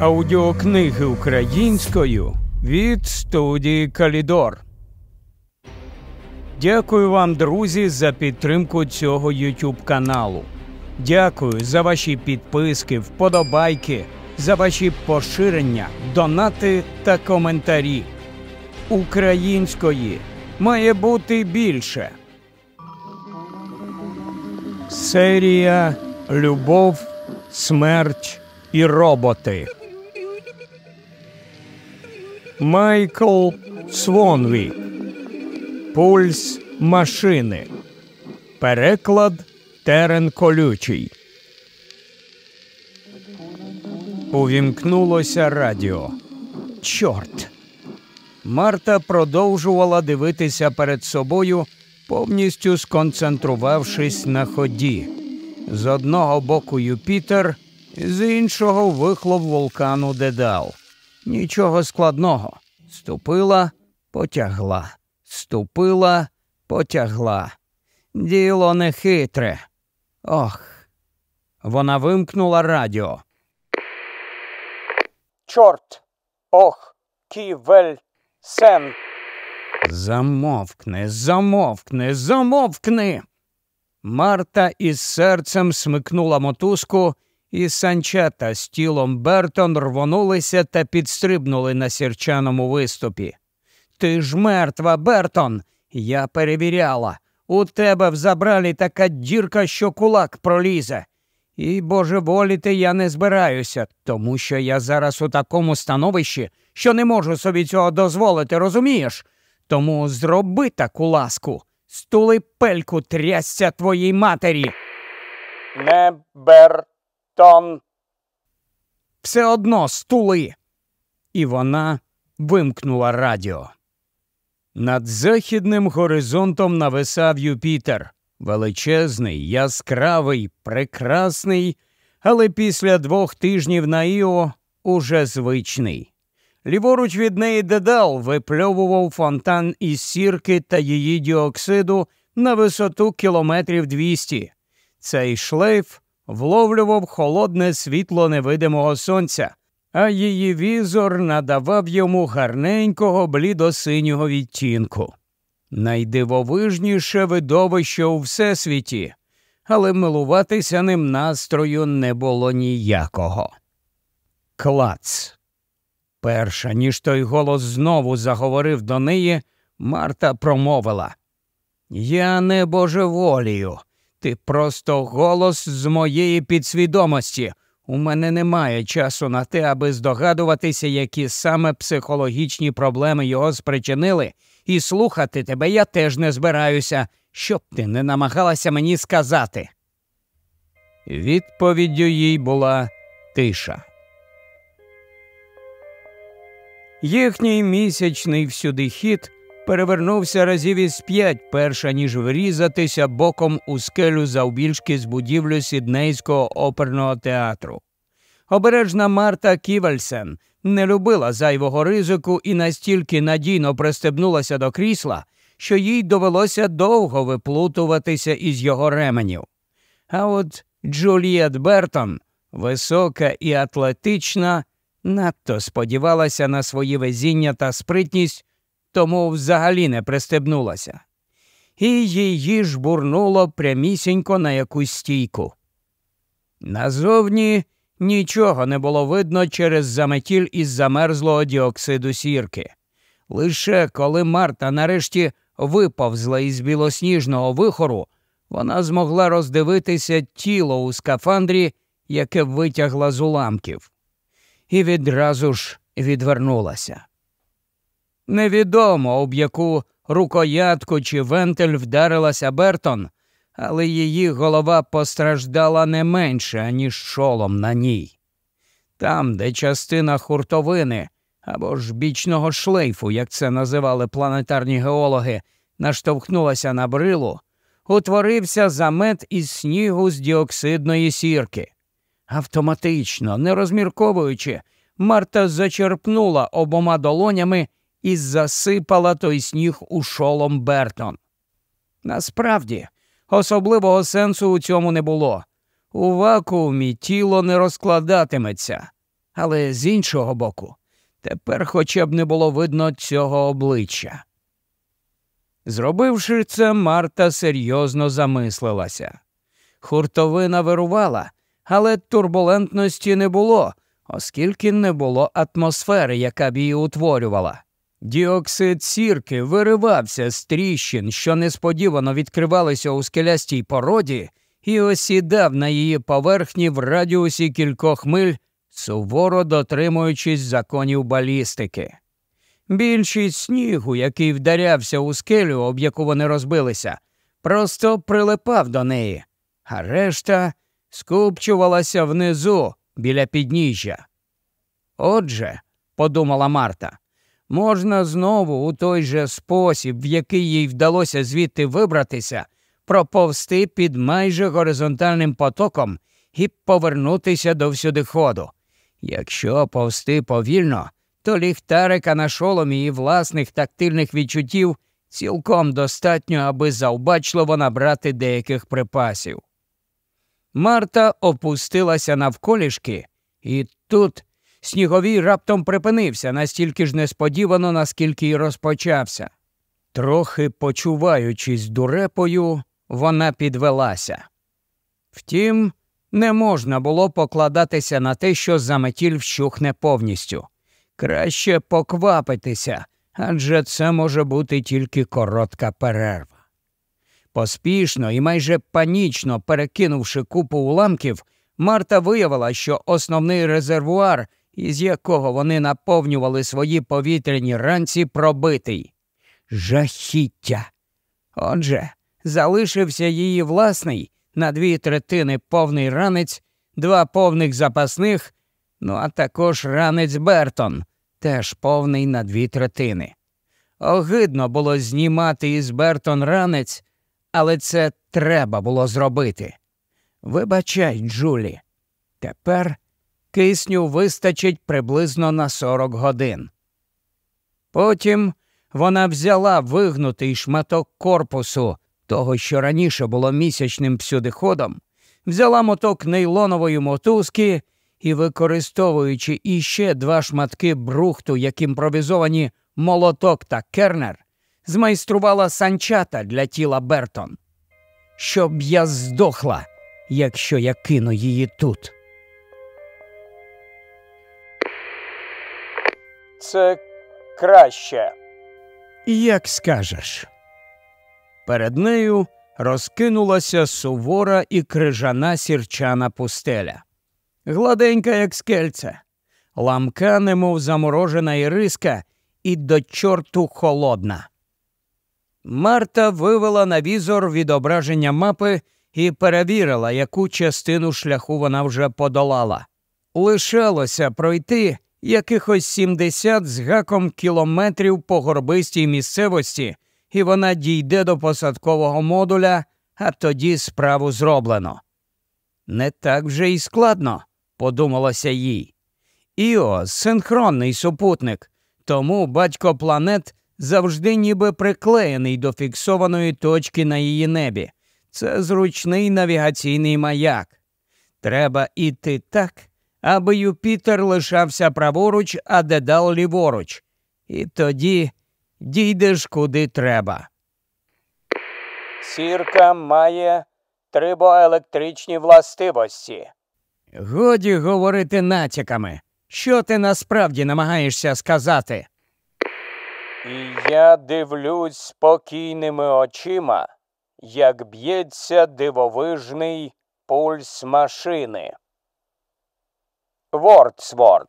Аудіокниги українською від студії Калідор. Дякую вам, друзі, за підтримку цього YouTube каналу. Дякую за ваші підписки, вподобайки, за ваші поширення, донати та коментарі. Української має бути більше. Серія Любов, Смерть і роботи. Майкл Свонві, Пульс машини. Переклад Терен колючий. Увімкнулося радіо. Чорт. Марта продовжувала дивитися перед собою, повністю сконцентрувавшись на ході. З одного боку Юпітер, з іншого вихлоп вулкану Дедал. Нічого складного. Ступила, потягла, ступила, потягла. Діло не хитре. Ох. Вона вимкнула радіо. Чорт. Ох, ківель сен. Замовкни, замовкни, замовкни. Марта із серцем смикнула мотузку і санчата з тілом Бертон рвонулися та підстрибнули на сірчаному виступі. Ти ж мертва, Бертон. Я перевіряла. У тебе в забралі така дірка, що кулак пролізе. І боже божеволіти я не збираюся, тому що я зараз у такому становищі, що не можу собі цього дозволити, розумієш? Тому зроби таку ласку, стули пельку трясся твоїй матері. Не бер. Тон. Все одно стули. І вона вимкнула радіо. Над західним горизонтом нависав Юпітер. Величезний, яскравий, прекрасний, але після двох тижнів на Іо уже звичний. Ліворуч від неї дедал випльовував фонтан із сірки та її діоксиду на висоту кілометрів двісті. Цей шлейф вловлював холодне світло невидимого сонця, а її візор надавав йому гарненького блідосинього відтінку. Найдивовижніше видовище у всесвіті, але милуватися ним настрою не було ніякого. Клац. Перша ніж той голос знову заговорив до неї, Марта промовила Я не божеволію. Ти просто голос з моєї підсвідомості. У мене немає часу на те, аби здогадуватися, які саме психологічні проблеми його спричинили, і слухати тебе я теж не збираюся, щоб ти не намагалася мені сказати. Відповіддю їй була тиша. Їхній місячний всюди хід перевернувся разів із п'ять, перша ніж врізатися боком у скелю завбільшки з будівлю Сіднейського оперного театру. Обережна Марта Ківельсен не любила зайвого ризику і настільки надійно пристебнулася до крісла, що їй довелося довго виплутуватися із його ременів. А от Джуліет Бертон, висока і атлетична, надто сподівалася на свої везіння та спритність, тому взагалі не пристебнулася. І її ж бурнуло прямісінько на якусь стійку. Назовні нічого не було видно через заметіль із замерзлого діоксиду сірки. Лише коли Марта нарешті виповзла із білосніжного вихору, вона змогла роздивитися тіло у скафандрі, яке витягла з уламків, і відразу ж відвернулася. Невідомо, об яку рукоятку чи вентиль вдарилася Бертон, але її голова постраждала не менше, аніж шолом на ній. Там, де частина хуртовини або ж бічного шлейфу, як це називали планетарні геологи, наштовхнулася на брилу, утворився замет із снігу з діоксидної сірки. Автоматично, не розмірковуючи, Марта зачерпнула обома долонями і засипала той сніг у шолом Бертон. Насправді, особливого сенсу у цьому не було. У вакуумі тіло не розкладатиметься, але з іншого боку, тепер хоча б не було видно цього обличчя. Зробивши це, Марта серйозно замислилася. Хуртовина вирувала, але турбулентності не було, оскільки не було атмосфери, яка б її утворювала. Діоксид сірки виривався з тріщин, що несподівано відкривалися у скелястій породі, і осідав на її поверхні в радіусі кількох миль, суворо дотримуючись законів балістики. Більшість снігу, який вдарявся у скелю, об яку вони розбилися, просто прилипав до неї, а решта скупчувалася внизу біля підніжжя. Отже, подумала Марта можна знову у той же спосіб, в який їй вдалося звідти вибратися, проповзти під майже горизонтальним потоком і повернутися до всюдиходу. Якщо повсти повільно, то ліхтарика на шоломі і власних тактильних відчуттів цілком достатньо, аби завбачливо набрати деяких припасів. Марта опустилася навколішки, і тут сніговій раптом припинився настільки ж несподівано, наскільки й розпочався. Трохи почуваючись дурепою, вона підвелася. Втім, не можна було покладатися на те, що заметіль вщухне повністю. Краще поквапитися, адже це може бути тільки коротка перерва. Поспішно і майже панічно перекинувши купу уламків, Марта виявила, що основний резервуар із якого вони наповнювали свої повітряні ранці пробитий. Жахіття. Отже, залишився її власний на дві третини повний ранець, два повних запасних, ну а також ранець Бертон, теж повний на дві третини. Огидно було знімати із Бертон ранець, але це треба було зробити. Вибачай, Джулі, тепер кисню вистачить приблизно на 40 годин. Потім вона взяла вигнутий шматок корпусу того, що раніше було місячним псюдиходом, взяла моток нейлонової мотузки і, використовуючи іще два шматки брухту, як імпровізовані молоток та кернер, змайструвала санчата для тіла Бертон. Щоб я здохла, якщо я кину її тут. це краще. Як скажеш. Перед нею розкинулася сувора і крижана сірчана пустеля. Гладенька, як скельце, ламка, немов заморожена іриска, і до чорту холодна. Марта вивела на візор відображення мапи і перевірила, яку частину шляху вона вже подолала. Лишалося пройти якихось 70 з гаком кілометрів по горбистій місцевості, і вона дійде до посадкового модуля, а тоді справу зроблено. Не так вже й складно, подумалося їй. Іо синхронний супутник, тому батько планет завжди ніби приклеєний до фіксованої точки на її небі. Це зручний навігаційний маяк. Треба іти так, аби Юпітер лишався праворуч, а дедал ліворуч. І тоді дійдеш куди треба. Сірка має трибоелектричні властивості. Годі говорити натяками. Що ти насправді намагаєшся сказати? І я дивлюсь спокійними очима, як б'ється дивовижний пульс машини. Вордсворт.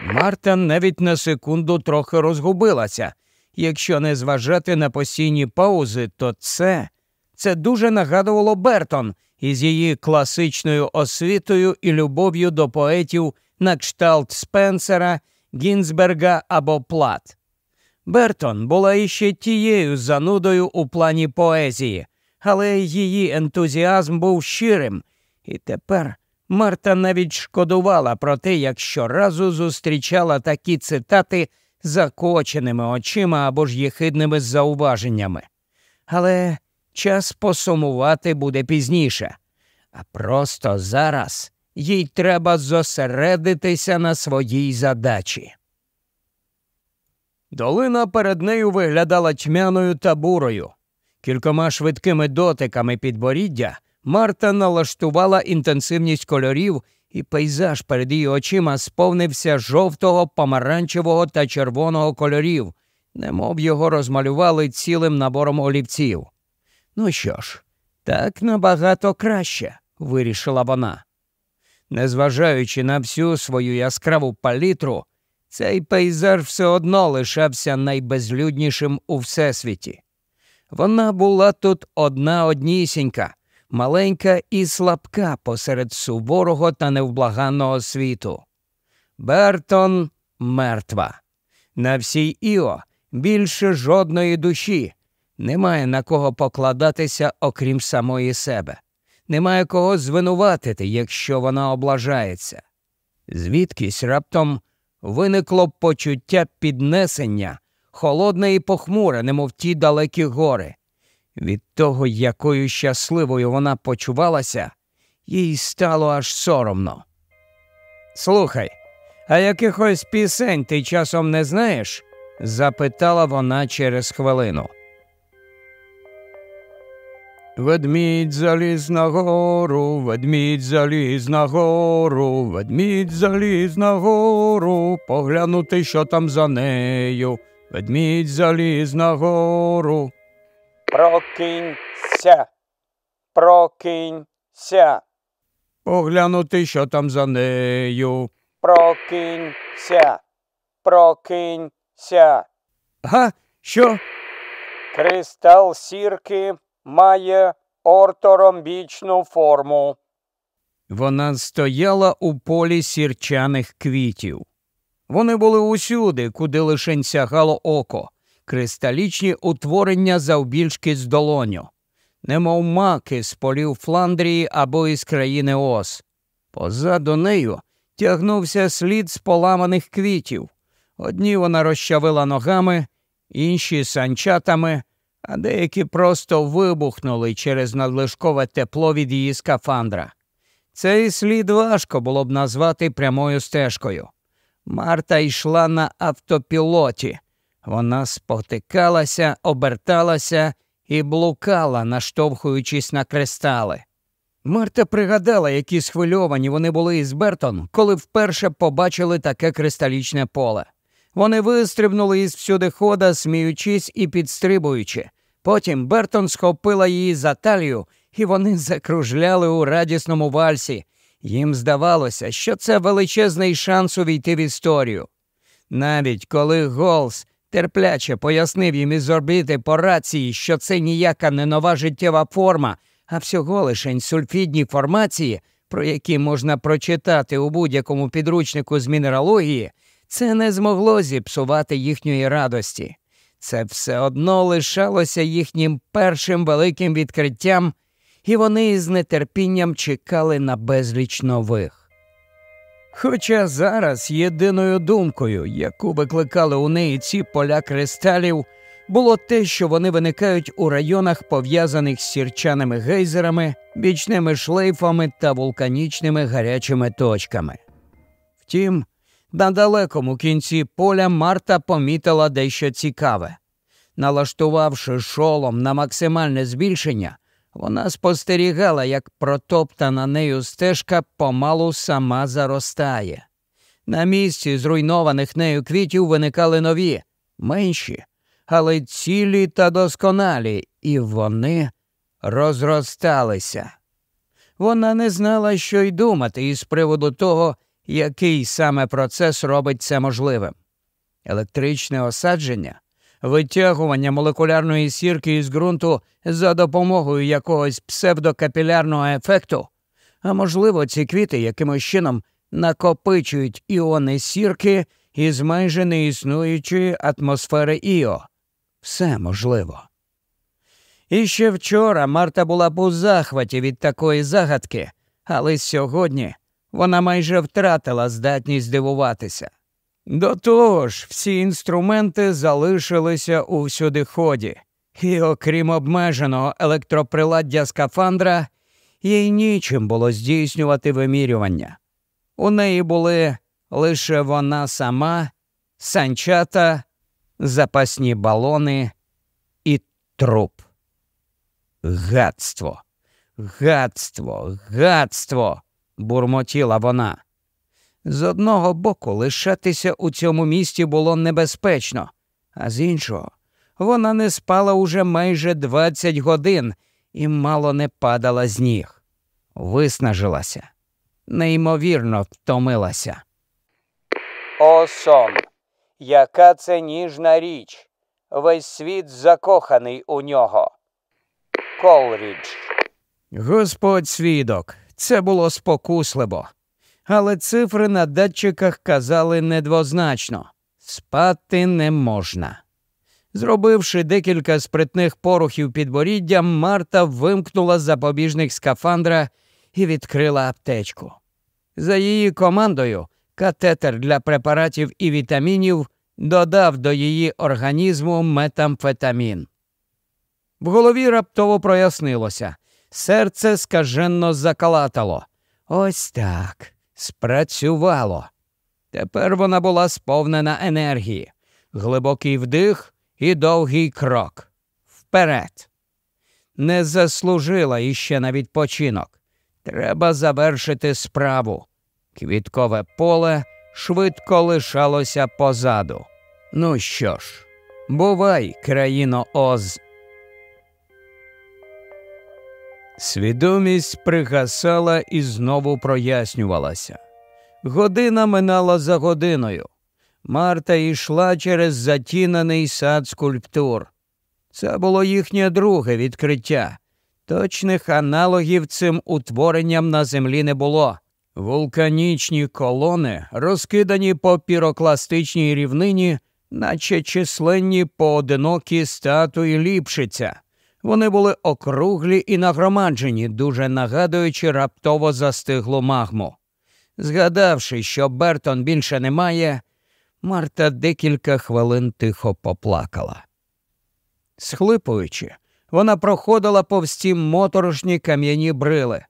Марта навіть на секунду трохи розгубилася. Якщо не зважати на постійні паузи, то це Це дуже нагадувало Бертон із її класичною освітою і любов'ю до поетів на кшталт Спенсера, Гінзберга або Плат. Бертон була іще тією занудою у плані поезії, але її ентузіазм був щирим, і тепер Марта навіть шкодувала про те, як щоразу зустрічала такі цитати закоченими очима або ж єхидними зауваженнями. Але час посумувати буде пізніше, а просто зараз їй треба зосередитися на своїй задачі. Долина перед нею виглядала тьмяною та бурою. Кількома швидкими дотиками підборіддя Марта налаштувала інтенсивність кольорів, і пейзаж перед її очима сповнився жовтого, помаранчевого та червоного кольорів, немов його розмалювали цілим набором олівців. Ну що ж, так набагато краще, вирішила вона. Незважаючи на всю свою яскраву палітру, цей пейзаж все одно лишався найбезлюднішим у всесвіті. Вона була тут одна однісінька маленька і слабка посеред суворого та невблаганного світу. Бертон мертва. На всій Іо більше жодної душі. Немає на кого покладатися, окрім самої себе. Немає кого звинуватити, якщо вона облажається. Звідкись раптом виникло почуття піднесення, холодне і похмуре, немов ті далекі гори. Від того, якою щасливою вона почувалася, їй стало аж соромно. Слухай, а якихось пісень ти часом не знаєш? запитала вона через хвилину. Ведмідь заліз на гору, ведмідь заліз на гору, ведмідь заліз на гору, поглянути, що там за нею, ведмідь заліз на гору. Прокинься, прокинься. Поглянути, що там за нею. Прокинься, прокинься. Га? Що? Кристал сірки має орторомбічну форму. Вона стояла у полі сірчаних квітів. Вони були усюди, куди лишень сягало око кристалічні утворення завбільшки з долоню, немов маки з полів Фландрії або із країни Ос. Позаду нею тягнувся слід з поламаних квітів. Одні вона розчавила ногами, інші санчатами, а деякі просто вибухнули через надлишкове тепло від її скафандра. Цей слід важко було б назвати прямою стежкою. Марта йшла на автопілоті, вона спотикалася, оберталася і блукала, наштовхуючись на кристали. Марта пригадала, які схвильовані вони були із Бертон, коли вперше побачили таке кристалічне поле. Вони вистрибнули із всюди хода, сміючись і підстрибуючи. Потім Бертон схопила її за талію, і вони закружляли у радісному вальсі. Їм здавалося, що це величезний шанс увійти в історію. Навіть коли Голс терпляче пояснив їм із орбіти по рації, що це ніяка не нова життєва форма, а всього лишень сульфідні формації, про які можна прочитати у будь-якому підручнику з мінералогії, це не змогло зіпсувати їхньої радості. Це все одно лишалося їхнім першим великим відкриттям, і вони з нетерпінням чекали на безліч нових. Хоча зараз єдиною думкою, яку викликали у неї ці поля кристалів, було те, що вони виникають у районах, пов'язаних з сірчаними гейзерами, бічними шлейфами та вулканічними гарячими точками. Втім, на далекому кінці поля Марта помітила дещо цікаве. Налаштувавши шолом на максимальне збільшення, вона спостерігала, як протоптана нею стежка помалу сама заростає. На місці зруйнованих нею квітів виникали нові, менші, але цілі та досконалі, і вони розросталися. Вона не знала, що й думати із приводу того, який саме процес робить це можливим. Електричне осадження витягування молекулярної сірки із ґрунту за допомогою якогось псевдокапілярного ефекту. А можливо, ці квіти якимось чином накопичують іони сірки із майже неіснуючої атмосфери Іо. Все можливо. І ще вчора Марта була б у захваті від такої загадки, але сьогодні вона майже втратила здатність дивуватися. До того ж, всі інструменти залишилися у всюдиході, і, окрім обмеженого електроприладдя скафандра, їй нічим було здійснювати вимірювання. У неї були лише вона сама, санчата, запасні балони і труп. Гадство, гадство, гадство, бурмотіла вона. З одного боку, лишатися у цьому місті було небезпечно, а з іншого, вона не спала уже майже 20 годин і мало не падала з ніг. Виснажилася, неймовірно втомилася. О сон, яка це ніжна річ. Весь світ закоханий у нього. Колрідж. Господь свідок, це було спокусливо але цифри на датчиках казали недвозначно спати не можна. Зробивши декілька спритних порухів підборіддя, Марта вимкнула запобіжник скафандра і відкрила аптечку. За її командою, катетер для препаратів і вітамінів додав до її організму метамфетамін. В голові раптово прояснилося серце скаженно закалатало. Ось так. Спрацювало. Тепер вона була сповнена енергії, глибокий вдих і довгий крок. Вперед. Не заслужила іще на відпочинок. Треба завершити справу. Квіткове поле швидко лишалося позаду. Ну що ж, бувай, країно Оз. Свідомість пригасала і знову прояснювалася. Година минала за годиною. Марта йшла через затінений сад скульптур. Це було їхнє друге відкриття. Точних аналогів цим утворенням на землі не було. Вулканічні колони, розкидані по пірокластичній рівнині, наче численні поодинокі статуї ліпшиться. Вони були округлі і нагромаджені, дуже нагадуючи раптово застиглу магму. Згадавши, що Бертон більше немає, Марта декілька хвилин тихо поплакала. Схлипуючи, вона проходила повз ті моторошні кам'яні брили.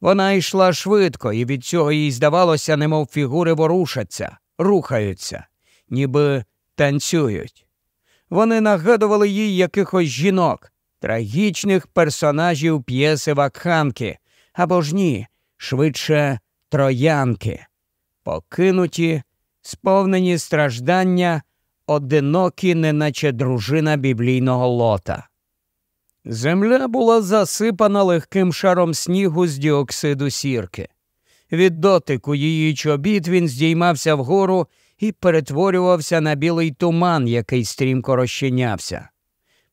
Вона йшла швидко, і від цього їй здавалося, немов фігури ворушаться, рухаються, ніби танцюють. Вони нагадували їй якихось жінок трагічних персонажів п'єси Вакханки або ж ні, швидше троянки, покинуті, сповнені страждання, одинокі, неначе дружина біблійного лота. Земля була засипана легким шаром снігу з діоксиду сірки. Від дотику її чобіт він здіймався вгору і перетворювався на білий туман, який стрімко розчинявся.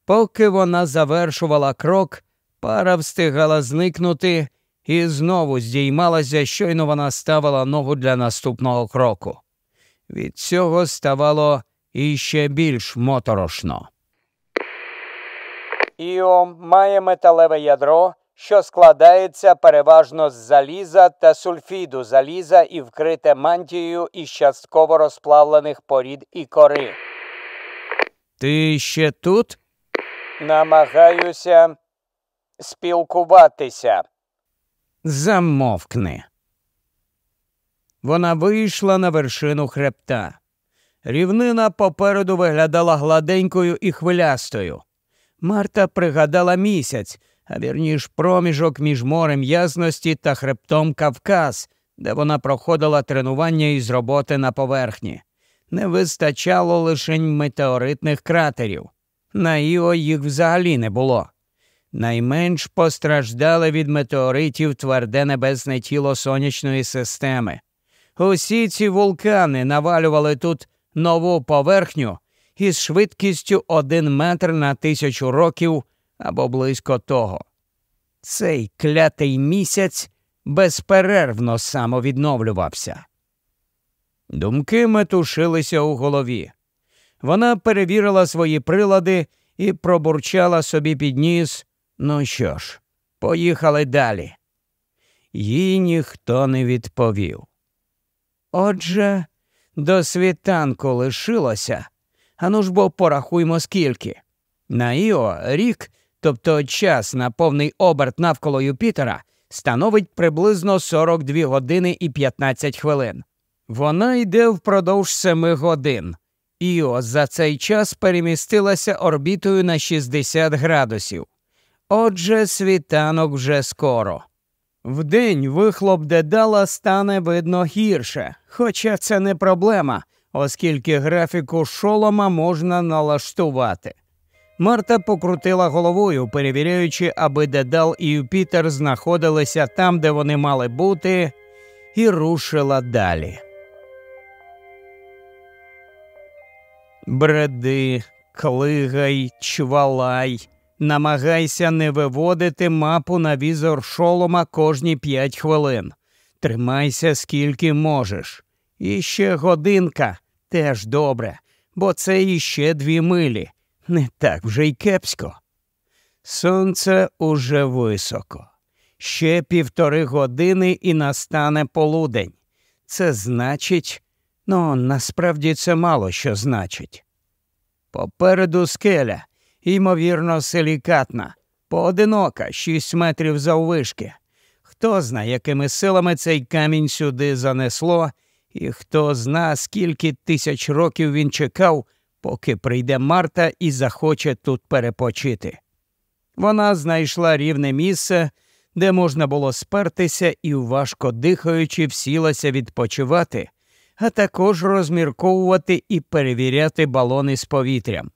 Поки вона завершувала крок, пара встигала зникнути і знову здіймалася, щойно вона ставила ногу для наступного кроку. Від цього ставало іще більш моторошно. Іо має металеве ядро, що складається переважно з заліза та сульфіду заліза і вкрите мантією із частково розплавлених порід і кори. Ти ще тут? Намагаюся спілкуватися. Замовкни. Вона вийшла на вершину хребта. Рівнина попереду виглядала гладенькою і хвилястою. Марта пригадала місяць, а вірніш проміжок між морем ясності та хребтом Кавказ, де вона проходила тренування із роботи на поверхні. Не вистачало лише метеоритних кратерів. На Іо їх взагалі не було. Найменш постраждали від метеоритів тверде небесне тіло сонячної системи. Усі ці вулкани навалювали тут нову поверхню із швидкістю один метр на тисячу років або близько того. Цей клятий місяць безперервно самовідновлювався. Думки метушилися у голові. Вона перевірила свої прилади і пробурчала собі під ніс. Ну що ж, поїхали далі. Їй ніхто не відповів. Отже, до світанку лишилося. Ану ж бо порахуймо скільки. На Іо рік, тобто час на повний оберт навколо Юпітера, становить приблизно 42 години і 15 хвилин. Вона йде впродовж 7 годин. Іо за цей час перемістилася орбітою на 60 градусів. Отже, світанок вже скоро. Вдень вихлоп дедала стане видно гірше, хоча це не проблема, оскільки графіку шолома можна налаштувати. Марта покрутила головою, перевіряючи, аби дедал і Юпітер знаходилися там, де вони мали бути, і рушила далі. Бреди, клигай, чвалай. Намагайся не виводити мапу на візор шолома кожні п'ять хвилин. Тримайся, скільки можеш. І ще годинка теж добре, бо це іще дві милі. Не так вже й кепсько. Сонце уже високо. Ще півтори години і настане полудень. Це значить, Ну, насправді це мало що значить. Попереду скеля, ймовірно, силікатна, поодинока, шість метрів заввишки. Хто знає, якими силами цей камінь сюди занесло, і хто зна, скільки тисяч років він чекав, поки прийде Марта і захоче тут перепочити. Вона знайшла рівне місце, де можна було спертися і, важко дихаючи, всілася відпочивати, а також розмірковувати і перевіряти балони з повітрям.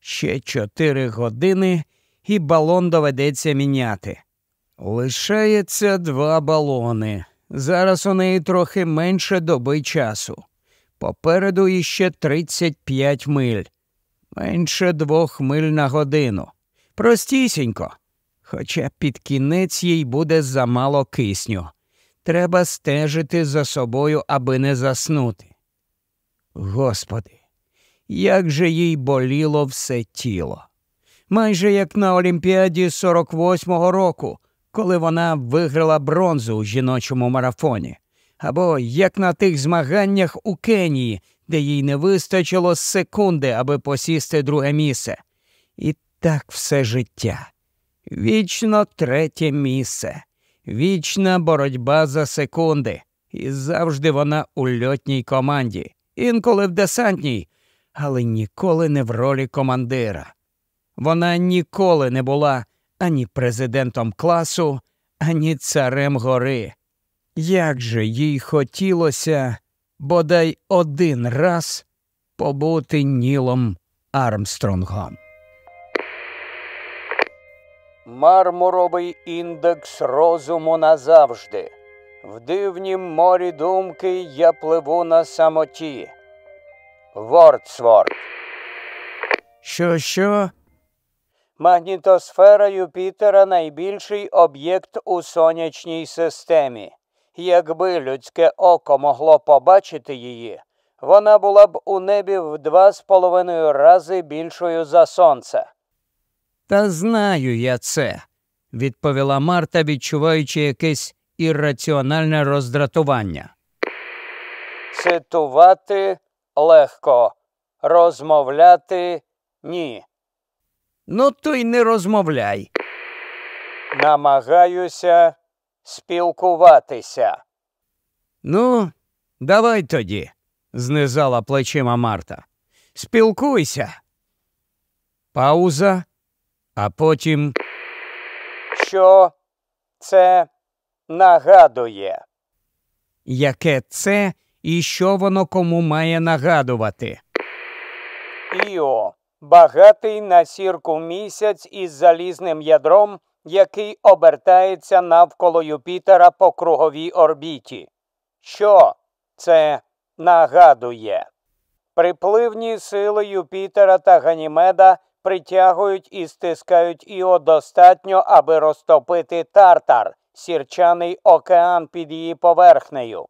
Ще чотири години і балон доведеться міняти. Лишається два балони. Зараз у неї трохи менше доби часу. Попереду іще 35 миль, менше двох миль на годину. Простісінько, хоча під кінець їй буде замало кисню. Треба стежити за собою, аби не заснути. Господи, як же їй боліло все тіло, майже як на Олімпіаді 48-го року, коли вона виграла бронзу у жіночому марафоні, або як на тих змаганнях у Кенії, де їй не вистачило секунди, аби посісти друге місце. І так все життя. Вічно третє місце. Вічна боротьба за секунди, і завжди вона у льотній команді, інколи в десантній, але ніколи не в ролі командира. Вона ніколи не була ані президентом класу, ані царем гори. Як же їй хотілося бодай один раз побути Нілом Армстронгом. Мармуровий індекс розуму назавжди. В дивнім морі думки я пливу на самоті. Вордсворд. Що, що? Магнітосфера Юпітера найбільший об'єкт у сонячній системі. Якби людське око могло побачити її, вона була б у небі в два з половиною рази більшою за сонце. Та знаю я це, відповіла Марта, відчуваючи якесь ірраціональне роздратування. Цитувати легко, розмовляти ні. Ну, то й не розмовляй. Намагаюся спілкуватися. Ну, давай тоді, знизала плечима Марта. Спілкуйся. Пауза а потім що це нагадує? Яке це і що воно кому має нагадувати? Іо багатий на сірку місяць із залізним ядром, який обертається навколо Юпітера по круговій орбіті. Що це нагадує? Припливні сили Юпітера та Ганімеда притягують і стискають іо достатньо, аби розтопити тартар, сірчаний океан під її поверхнею.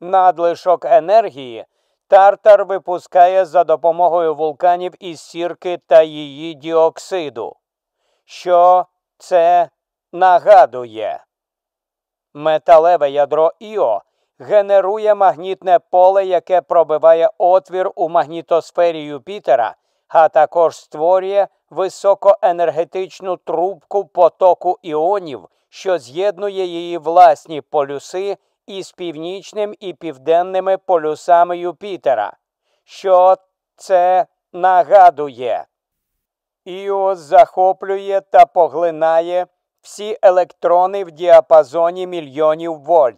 Надлишок енергії тартар випускає за допомогою вулканів із сірки та її діоксиду. Що це нагадує? Металеве ядро Іо генерує магнітне поле, яке пробиває отвір у магнітосфері Юпітера а також створює високоенергетичну трубку потоку іонів, що з'єднує її власні полюси із північним і південними полюсами Юпітера. Що це нагадує? Іос захоплює та поглинає всі електрони в діапазоні мільйонів вольт.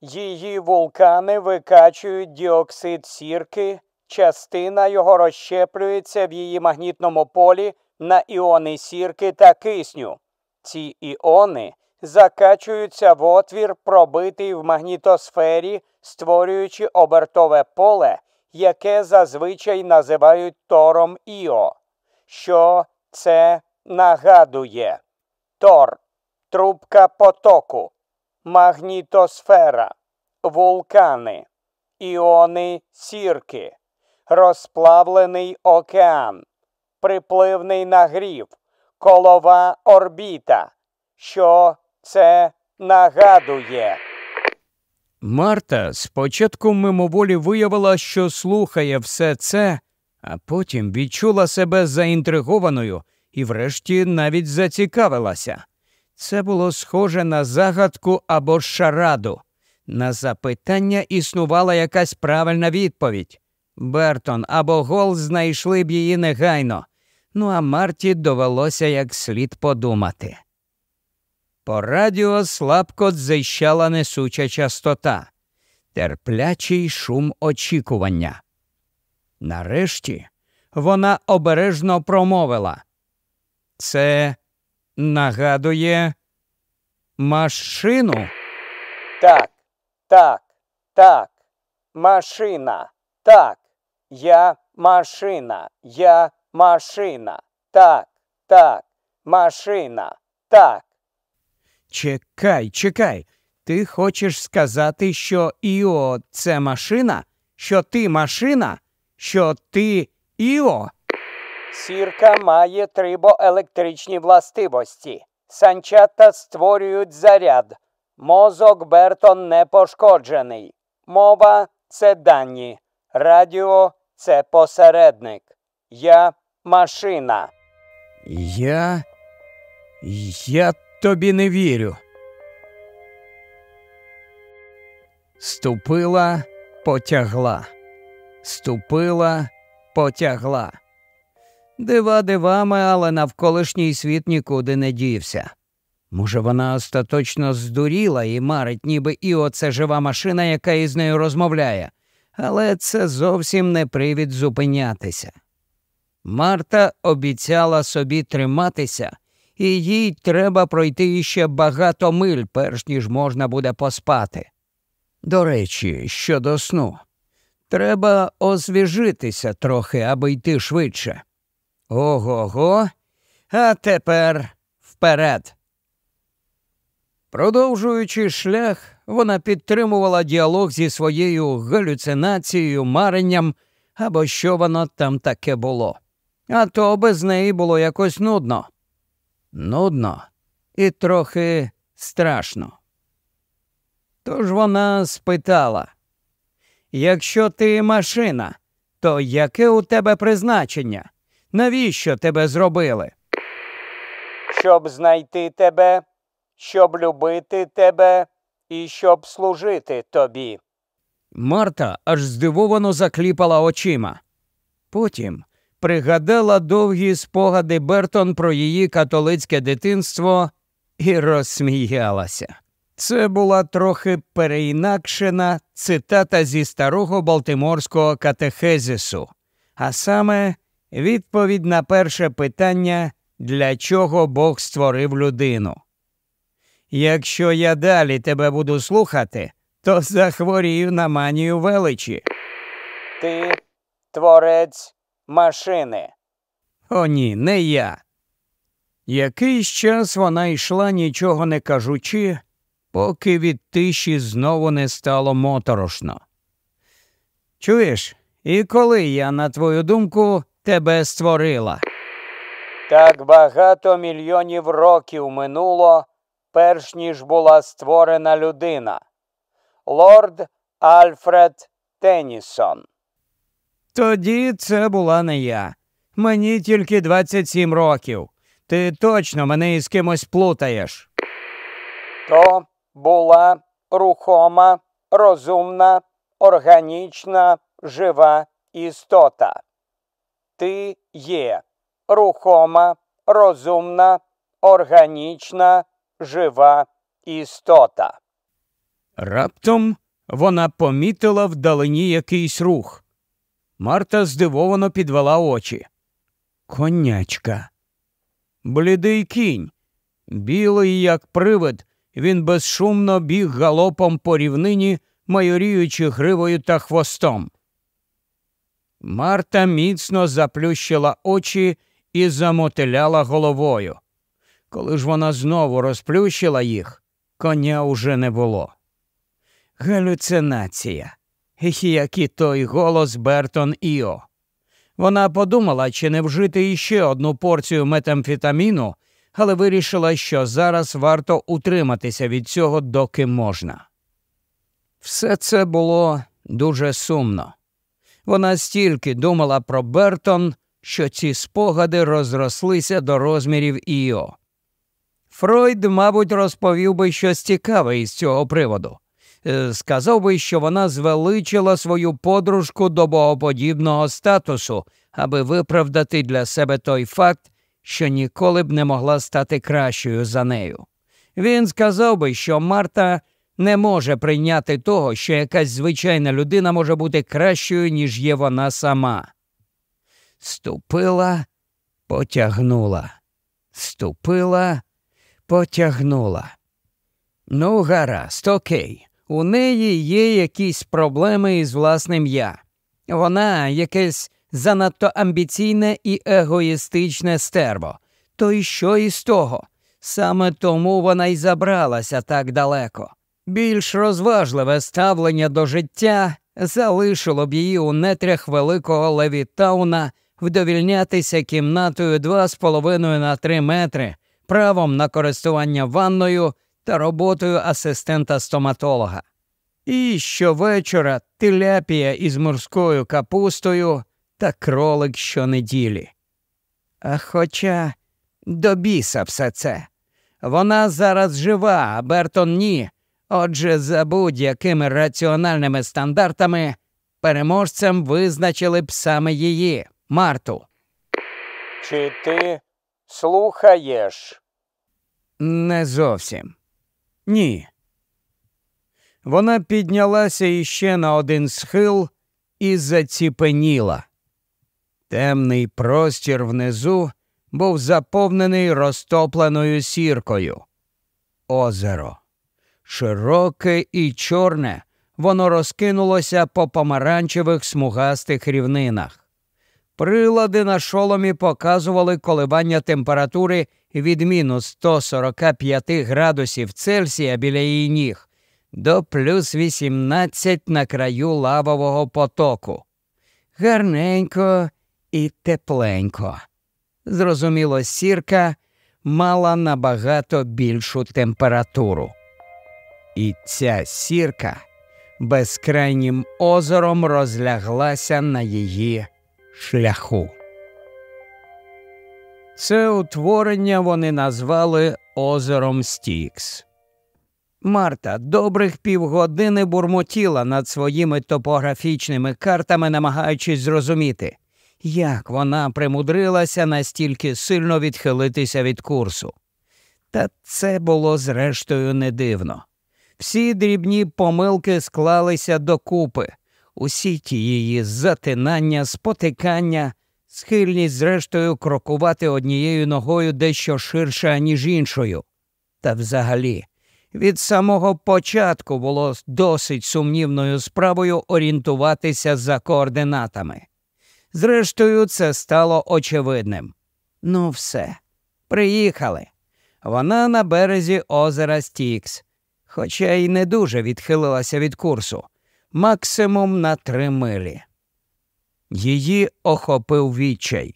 Її вулкани викачують діоксид сірки, частина його розщеплюється в її магнітному полі на іони сірки та кисню. Ці іони закачуються в отвір, пробитий в магнітосфері, створюючи обертове поле, яке зазвичай називають тором Іо. Що це нагадує? Тор, трубка потоку, магнітосфера, вулкани, іони сірки розплавлений океан, припливний нагрів, колова орбіта. Що це нагадує? Марта спочатку мимоволі виявила, що слухає все це, а потім відчула себе заінтригованою і, врешті, навіть зацікавилася. Це було схоже на загадку або шараду. На запитання існувала якась правильна відповідь, Бертон або Гол знайшли б її негайно. Ну а Марті довелося як слід подумати. По радіо слабко дзищала несуча частота, терплячий шум очікування. Нарешті вона обережно промовила. Це нагадує машину. Так, так, так, машина, так. Я машина, я машина. Так, так, машина, так. Чекай, чекай. Ти хочеш сказати, що Іо це машина? Що ти машина? Що ти Іо? Сірка має трибоелектричні властивості. Санчата створюють заряд. Мозок Бертон не пошкоджений. Мова це дані. Радіо це посередник. Я машина. Я. Я тобі не вірю. Ступила, потягла. Ступила, потягла. Дива дивами, але навколишній світ нікуди не дівся. Може, вона остаточно здуріла і марить, ніби і оце жива машина, яка із нею розмовляє але це зовсім не привід зупинятися. Марта обіцяла собі триматися, і їй треба пройти ще багато миль, перш ніж можна буде поспати. До речі, щодо сну. Треба освіжитися трохи, аби йти швидше. Ого го, а тепер вперед. Продовжуючи шлях, вона підтримувала діалог зі своєю галюцинацією, маренням або що воно там таке було. А то без неї було якось нудно. Нудно і трохи страшно. Тож вона спитала якщо ти машина, то яке у тебе призначення? Навіщо тебе зробили? Щоб знайти тебе, щоб любити тебе, і щоб служити тобі. Марта аж здивовано закліпала очима. Потім пригадала довгі спогади Бертон про її католицьке дитинство і розсміялася. Це була трохи переінакшена цитата зі старого Балтиморського катехезису, а саме відповідь на перше питання, для чого Бог створив людину. Якщо я далі тебе буду слухати, то захворію на манію величі. Ти творець машини. О, ні, не я. Якийсь час вона йшла, нічого не кажучи, поки від тиші знову не стало моторошно. Чуєш, і коли я, на твою думку, тебе створила? Так багато мільйонів років минуло, перш ніж була створена людина лорд Альфред Теннісон. Тоді це була не я. Мені тільки 27 років. Ти точно мене із кимось плутаєш. То була рухома, розумна, органічна, жива істота. Ти є рухома, розумна, органічна, жива істота. Раптом вона помітила вдалині якийсь рух. Марта здивовано підвела очі. Конячка. Блідий кінь. Білий, як привид, він безшумно біг галопом по рівнині, майоріючи гривою та хвостом. Марта міцно заплющила очі і замотиляла головою. Коли ж вона знову розплющила їх, коня уже не було. Галюцинація. Хіякі той голос Бертон Іо. Вона подумала, чи не вжити іще одну порцію метамфетаміну, але вирішила, що зараз варто утриматися від цього, доки можна. Все це було дуже сумно. Вона стільки думала про Бертон, що ці спогади розрослися до розмірів Іо. Фройд, мабуть, розповів би щось цікаве із цього приводу. Е, сказав би, що вона звеличила свою подружку до богоподібного статусу, аби виправдати для себе той факт, що ніколи б не могла стати кращою за нею. Він сказав би, що Марта не може прийняти того, що якась звичайна людина може бути кращою, ніж є вона сама. Ступила, потягнула, ступила, потягнула. Ну, гаразд, окей. У неї є якісь проблеми із власним я. Вона якесь занадто амбіційне і егоїстичне стерво. То й що із того? Саме тому вона й забралася так далеко. Більш розважливе ставлення до життя залишило б її у нетрях великого Левітауна вдовільнятися кімнатою 2,5 на 3 метри, правом на користування ванною та роботою асистента стоматолога. І щовечора тиляпія із морською капустою та кролик щонеділі. А хоча до біса все це. Вона зараз жива, а Бертон ні. Отже, за будь-якими раціональними стандартами переможцем визначили б саме її, Марту. Чи ти Слухаєш. Не зовсім. Ні. Вона піднялася іще на один схил і заціпеніла. Темний простір внизу був заповнений розтопленою сіркою. Озеро. Широке і чорне, воно розкинулося по помаранчевих смугастих рівнинах. Прилади на шоломі показували коливання температури від мінус 145 градусів Цельсія біля її ніг до плюс 18 на краю лавового потоку. Гарненько і тепленько. Зрозуміло, сірка мала набагато більшу температуру. І ця сірка безкрайнім озером розляглася на її шляху. Це утворення вони назвали озером Стікс. Марта добрих півгодини бурмотіла над своїми топографічними картами, намагаючись зрозуміти, як вона примудрилася настільки сильно відхилитися від курсу. Та це було зрештою не дивно. Всі дрібні помилки склалися докупи усі ті її затинання, спотикання, схильність, зрештою, крокувати однією ногою дещо ширше, ніж іншою. Та взагалі. Від самого початку було досить сумнівною справою орієнтуватися за координатами. Зрештою, це стало очевидним. Ну, все, приїхали. Вона на березі озера Стікс, хоча й не дуже відхилилася від курсу максимум на три милі. Її охопив відчай.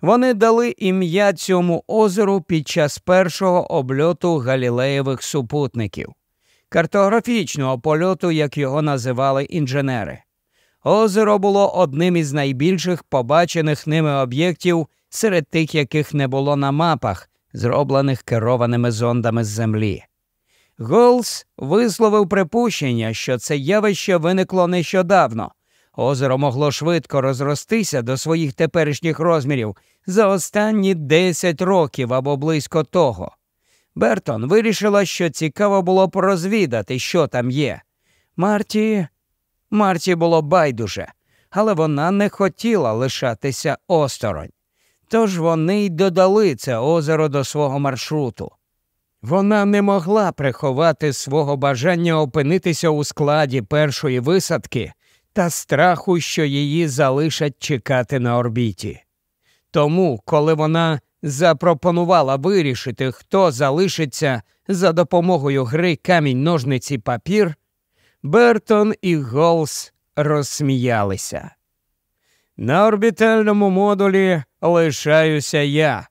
Вони дали ім'я цьому озеру під час першого обльоту галілеєвих супутників, картографічного польоту, як його називали інженери. Озеро було одним із найбільших побачених ними об'єктів, серед тих, яких не було на мапах, зроблених керованими зондами з землі. Голс висловив припущення, що це явище виникло нещодавно. Озеро могло швидко розростися до своїх теперішніх розмірів за останні 10 років або близько того. Бертон вирішила, що цікаво було б розвідати, що там є. Марті Марті було байдуже, але вона не хотіла лишатися осторонь. Тож вони й додали це озеро до свого маршруту. Вона не могла приховати свого бажання опинитися у складі першої висадки та страху, що її залишать чекати на орбіті. Тому, коли вона запропонувала вирішити, хто залишиться за допомогою гри камінь ножниці папір, Бертон і Голс розсміялися. На орбітальному модулі лишаюся я,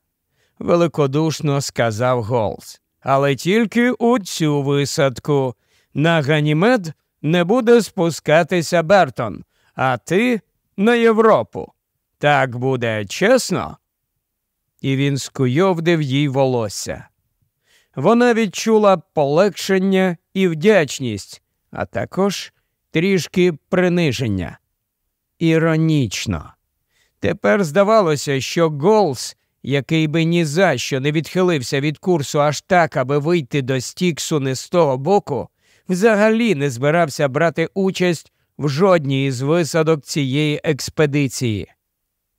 великодушно сказав Голс але тільки у цю висадку. На Ганімед не буде спускатися Бертон, а ти на Європу. Так буде чесно? І він скуйовдив їй волосся. Вона відчула полегшення і вдячність, а також трішки приниження. Іронічно. Тепер здавалося, що Голс який би ні за що не відхилився від курсу аж так, аби вийти до Стіксу не з того боку, взагалі не збирався брати участь в жодній із висадок цієї експедиції.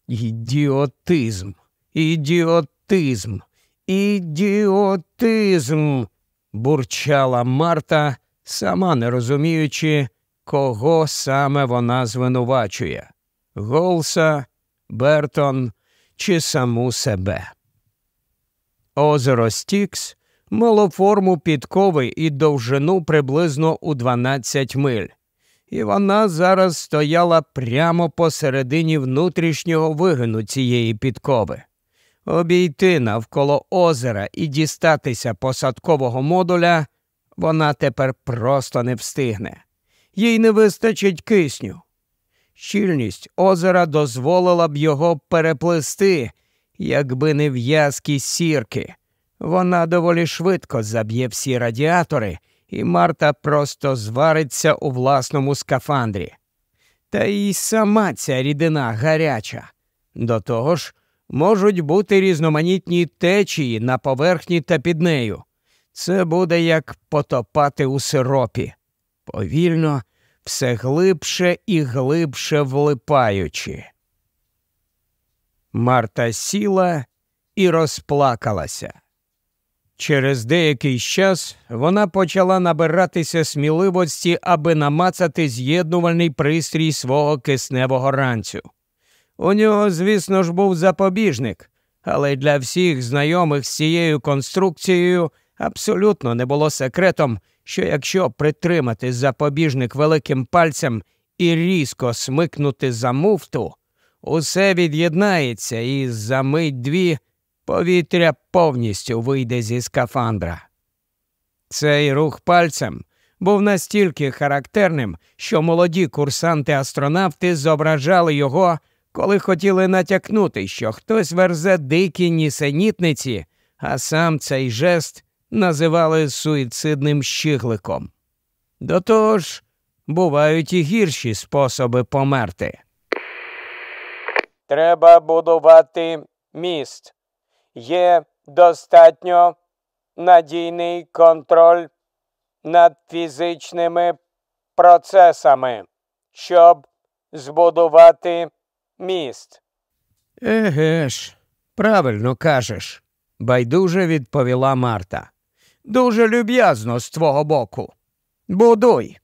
Ідіотизм, ідіотизм, ідіотизм, бурчала Марта, сама не розуміючи, кого саме вона звинувачує Голса, Бертон чи саму себе. Озеро Стікс мало форму підкови і довжину приблизно у 12 миль, і вона зараз стояла прямо посередині внутрішнього вигину цієї підкови. Обійти навколо озера і дістатися посадкового модуля вона тепер просто не встигне. Їй не вистачить кисню, Щільність озера дозволила б його переплисти, якби не в'язкі сірки. Вона доволі швидко заб'є всі радіатори, і Марта просто звариться у власному скафандрі. Та й сама ця рідина гаряча. До того ж, можуть бути різноманітні течії на поверхні та під нею. Це буде як потопати у сиропі. Повільно все глибше і глибше влипаючи. Марта сіла і розплакалася. Через деякий час вона почала набиратися сміливості, аби намацати з'єднувальний пристрій свого кисневого ранцю. У нього, звісно ж, був запобіжник, але для всіх знайомих з цією конструкцією абсолютно не було секретом, що якщо притримати запобіжник великим пальцем і різко смикнути за муфту, усе від'єднається і за мить дві повітря повністю вийде зі скафандра. Цей рух пальцем був настільки характерним, що молоді курсанти-астронавти зображали його, коли хотіли натякнути, що хтось верзе дикі нісенітниці, а сам цей жест називали суїцидним щигликом. До того ж, бувають і гірші способи померти. Треба будувати міст. Є достатньо надійний контроль над фізичними процесами, щоб збудувати міст. Еге ж, правильно кажеш, байдуже відповіла Марта. Дуже люб'язно з твого боку. Будуй.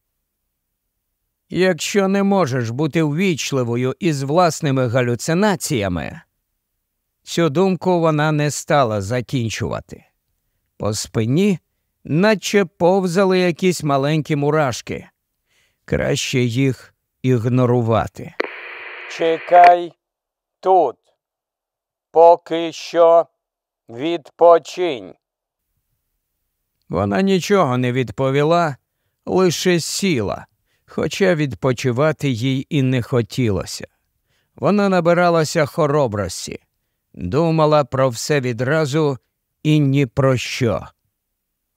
Якщо не можеш бути ввічливою із власними галюцинаціями, цю думку вона не стала закінчувати. По спині наче повзали якісь маленькі мурашки. Краще їх ігнорувати. Чекай тут, поки що відпочинь. Вона нічого не відповіла, лише сіла, хоча відпочивати їй і не хотілося. Вона набиралася хоробрості, думала про все відразу і ні про що.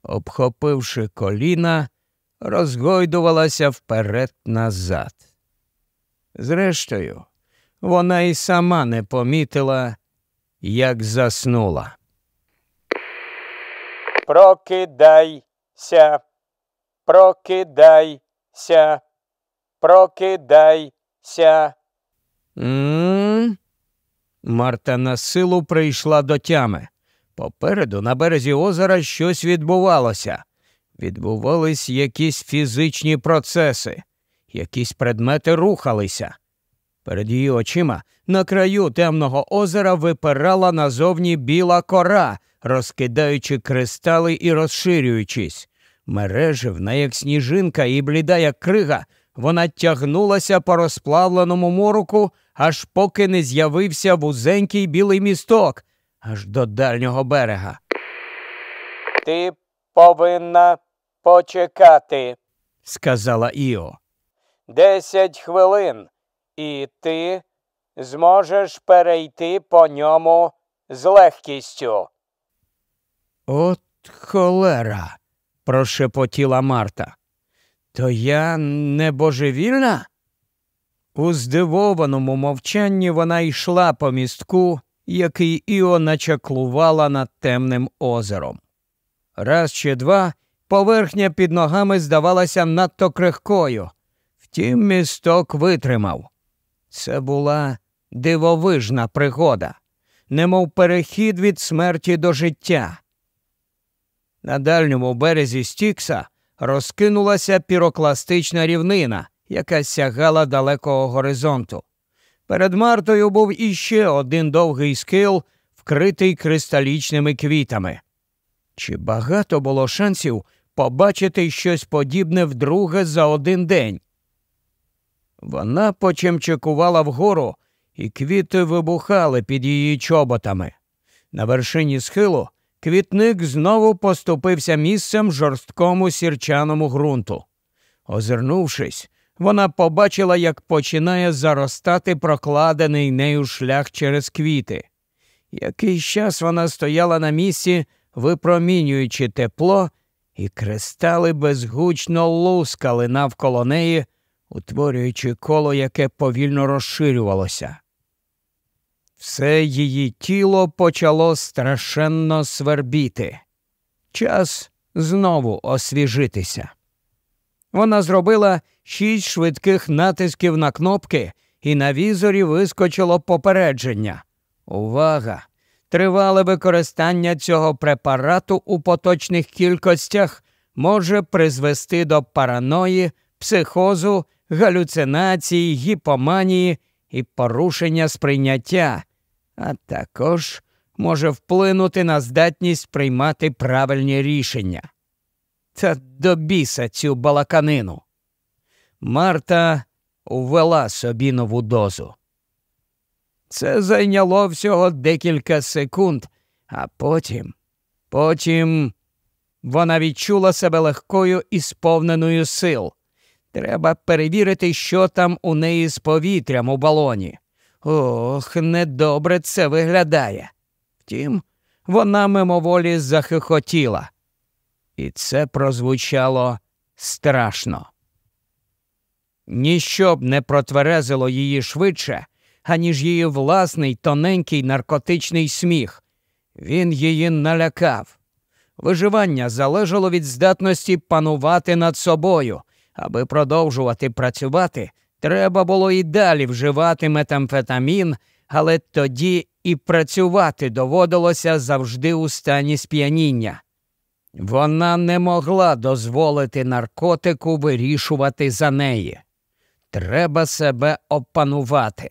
Обхопивши коліна, розгойдувалася вперед назад. Зрештою, вона і сама не помітила, як заснула. Прокидайся, прокидайся, прокидайся. М Марта на силу прийшла до тями. Попереду на березі озера щось відбувалося. Відбувались якісь фізичні процеси, якісь предмети рухалися. Перед її очима на краю темного озера випирала назовні біла кора, розкидаючи кристали і розширюючись. Мереживна, як сніжинка і бліда, як крига, вона тягнулася по розплавленому мороку, аж поки не з'явився вузенький білий місток, аж до дальнього берега. Ти повинна почекати, сказала Іо. Десять хвилин, і ти зможеш перейти по ньому з легкістю. От холера, прошепотіла Марта. То я не божевільна? У здивованому мовчанні вона йшла по містку, який Іо начаклувала над темним озером. Раз чи два поверхня під ногами здавалася надто крихкою, втім місток витримав. Це була дивовижна пригода, немов перехід від смерті до життя. На дальньому березі Стікса розкинулася пірокластична рівнина, яка сягала далекого горизонту. Перед Мартою був іще один довгий скил, вкритий кристалічними квітами. Чи багато було шансів побачити щось подібне вдруге за один день? Вона почемчикувала вгору, і квіти вибухали під її чоботами. На вершині схилу квітник знову поступився місцем жорсткому сірчаному ґрунту. Озирнувшись, вона побачила, як починає заростати прокладений нею шлях через квіти. Якийсь час вона стояла на місці, випромінюючи тепло, і кристали безгучно лускали навколо неї, утворюючи коло, яке повільно розширювалося. Все її тіло почало страшенно свербіти. Час знову освіжитися. Вона зробила шість швидких натисків на кнопки, і на візорі вискочило попередження. Увага! Тривале використання цього препарату у поточних кількостях може призвести до параної, психозу, галюцинації, гіпоманії і порушення сприйняття а також може вплинути на здатність приймати правильні рішення. Та до біса цю балаканину. Марта ввела собі нову дозу. Це зайняло всього декілька секунд, а потім, потім вона відчула себе легкою і сповненою сил. Треба перевірити, що там у неї з повітрям у балоні. Ох, недобре це виглядає. Втім, вона мимоволі захихотіла. І це прозвучало страшно. Ніщо б не протверезило її швидше, аніж її власний тоненький наркотичний сміх. Він її налякав. Виживання залежало від здатності панувати над собою, аби продовжувати працювати. Треба було і далі вживати метамфетамін, але тоді і працювати доводилося завжди у стані сп'яніння. Вона не могла дозволити наркотику вирішувати за неї. Треба себе опанувати.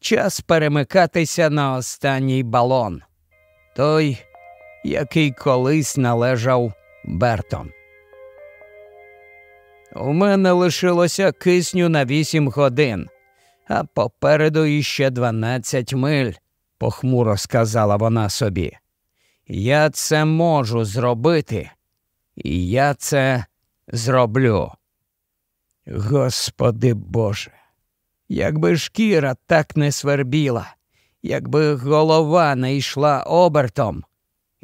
Час перемикатися на останній балон той, який колись належав Бертом. У мене лишилося кисню на вісім годин, а попереду іще дванадцять миль, похмуро сказала вона собі. Я це можу зробити, і я це зроблю. Господи Боже, якби шкіра так не свербіла, якби голова не йшла обертом,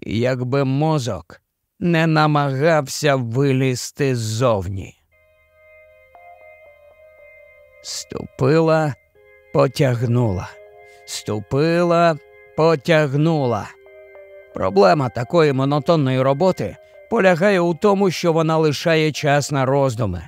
якби мозок не намагався вилізти ззовні ступила, потягнула, ступила, потягнула. Проблема такої монотонної роботи полягає у тому, що вона лишає час на роздуми.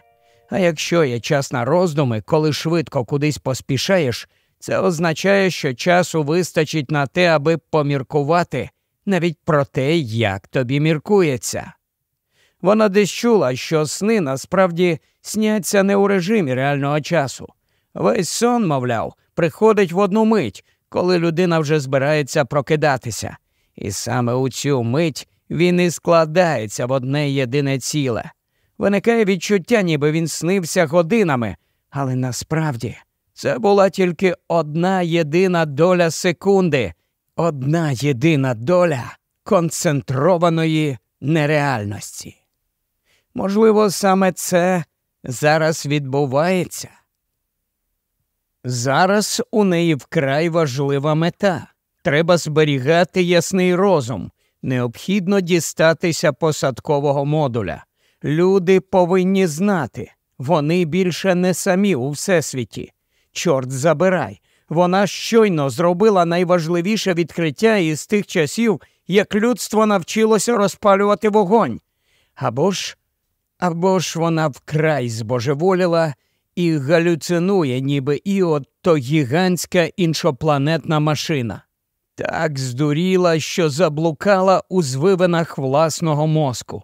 А якщо є час на роздуми, коли швидко кудись поспішаєш, це означає, що часу вистачить на те, аби поміркувати навіть про те, як тобі міркується. Вона десь чула, що сни насправді сняться не у режимі реального часу. Весь сон, мовляв, приходить в одну мить, коли людина вже збирається прокидатися. І саме у цю мить він і складається в одне єдине ціле. Виникає відчуття, ніби він снився годинами, але насправді це була тільки одна єдина доля секунди, одна єдина доля концентрованої нереальності. Можливо, саме це зараз відбувається. Зараз у неї вкрай важлива мета. Треба зберігати ясний розум. Необхідно дістатися посадкового модуля. Люди повинні знати, вони більше не самі у всесвіті. Чорт забирай. Вона щойно зробила найважливіше відкриття із тих часів, як людство навчилося розпалювати вогонь. Або ж або ж вона вкрай збожеволіла і галюцинує, ніби і от то гігантська іншопланетна машина. Так здуріла, що заблукала у звивинах власного мозку.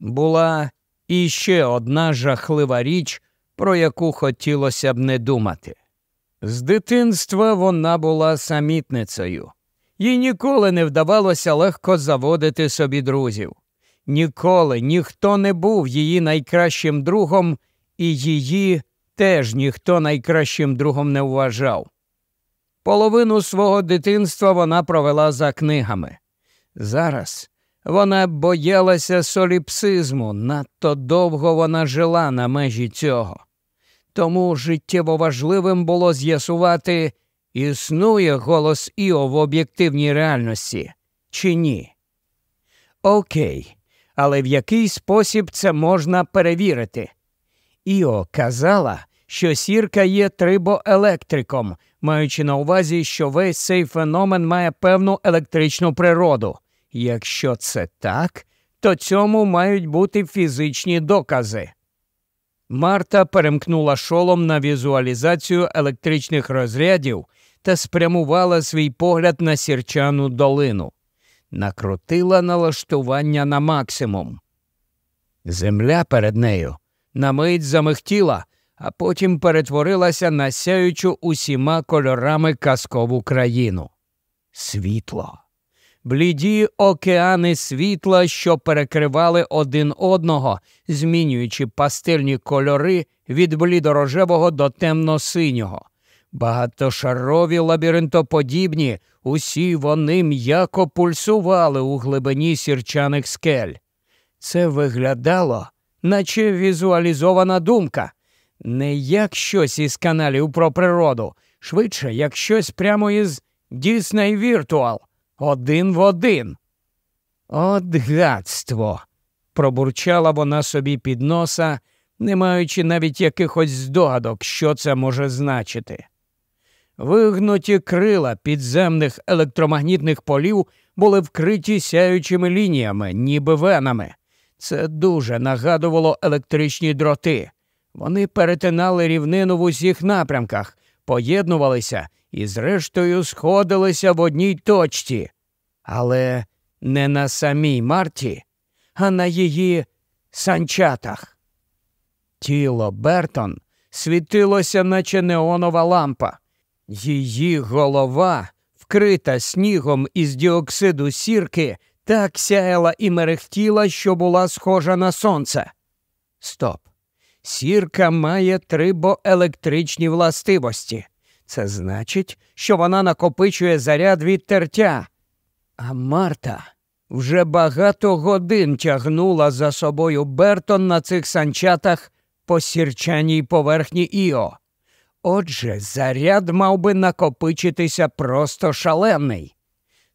Була іще одна жахлива річ, про яку хотілося б не думати. З дитинства вона була самітницею, їй ніколи не вдавалося легко заводити собі друзів. Ніколи ніхто не був її найкращим другом, і її теж ніхто найкращим другом не вважав. Половину свого дитинства вона провела за книгами. Зараз вона боялася соліпсизму, надто довго вона жила на межі цього. Тому життєво важливим було з'ясувати, існує голос Іо в об'єктивній реальності чи ні. Окей але в який спосіб це можна перевірити. Іо казала, що сірка є трибоелектриком, маючи на увазі, що весь цей феномен має певну електричну природу. Якщо це так, то цьому мають бути фізичні докази. Марта перемкнула шолом на візуалізацію електричних розрядів та спрямувала свій погляд на сірчану долину накрутила налаштування на максимум. Земля перед нею на мить замихтіла, а потім перетворилася на сяючу усіма кольорами казкову країну. Світло. Бліді океани світла, що перекривали один одного, змінюючи пастельні кольори від блідорожевого до темно синього. Багатошарові лабіринтоподібні, усі вони м'яко пульсували у глибині сірчаних скель. Це виглядало, наче візуалізована думка, не як щось із каналів про природу, швидше, як щось прямо із Дісней Віртуал, один в один. От гадство! пробурчала вона собі під носа, не маючи навіть якихось здогадок, що це може значити. Вигнуті крила підземних електромагнітних полів були вкриті сяючими лініями, ніби венами. Це дуже нагадувало електричні дроти. Вони перетинали рівнину в усіх напрямках, поєднувалися і, зрештою, сходилися в одній точці. Але не на самій Марті, а на її санчатах. Тіло Бертон світилося, наче неонова лампа. Її голова, вкрита снігом із діоксиду сірки, так сяяла і мерехтіла, що була схожа на сонце. Стоп. Сірка має трибоелектричні властивості. Це значить, що вона накопичує заряд від тертя. А Марта вже багато годин тягнула за собою Бертон на цих санчатах по сірчаній поверхні Іо. Отже, заряд мав би накопичитися просто шалений.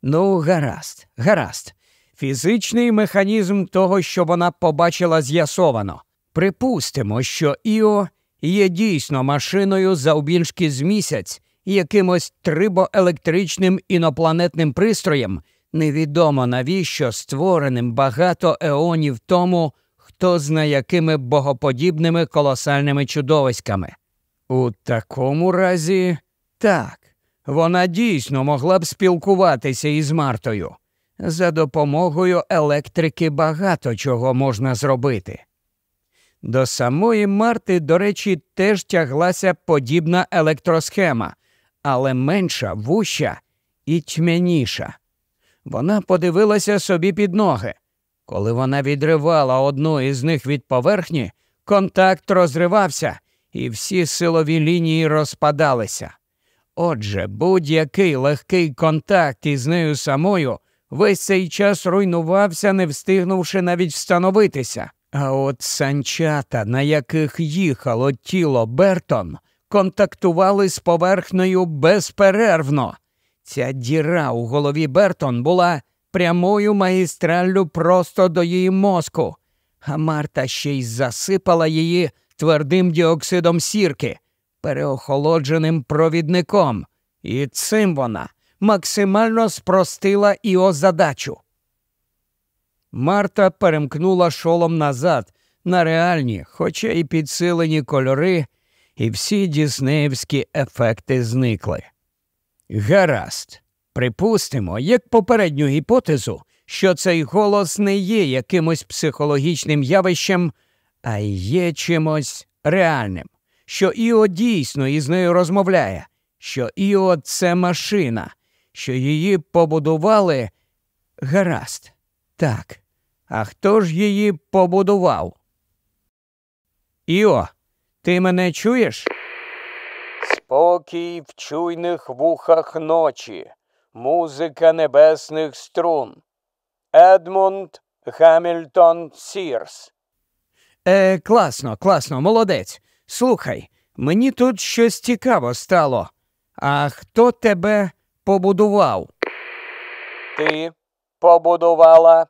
Ну, гаразд, гаразд. Фізичний механізм того, що вона побачила, з'ясовано. Припустимо, що Іо є дійсно машиною завбільшки з місяць, якимось трибоелектричним інопланетним пристроєм, невідомо навіщо створеним багато еонів тому, хто зна якими богоподібними колосальними чудовиськами. У такому разі так, вона дійсно могла б спілкуватися із Мартою. За допомогою електрики багато чого можна зробити. До самої Марти, до речі, теж тяглася подібна електросхема, але менша, вуща і тьмяніша. Вона подивилася собі під ноги. Коли вона відривала одну із них від поверхні, контакт розривався, і всі силові лінії розпадалися. Отже, будь-який легкий контакт із нею самою весь цей час руйнувався, не встигнувши навіть встановитися. А от санчата, на яких їхало тіло Бертон, контактували з поверхнею безперервно. Ця діра у голові Бертон була прямою магістраллю просто до її мозку, а Марта ще й засипала її твердим діоксидом сірки, переохолодженим провідником, і цим вона максимально спростила іо задачу. Марта перемкнула шолом назад на реальні, хоча й підсилені кольори, і всі діснеївські ефекти зникли. Гаразд, припустимо, як попередню гіпотезу, що цей голос не є якимось психологічним явищем, а є чимось реальним, що Іо дійсно із нею розмовляє, що Іо це машина, що її побудували гаразд. Так. А хто ж її побудував? Іо, ти мене чуєш? Спокій в чуйних вухах ночі, музика небесних струн. Едмунд Гамільтон Сірс. Е, класно, класно, молодець. Слухай, мені тут щось цікаво стало. А хто тебе побудував? Ти побудувала.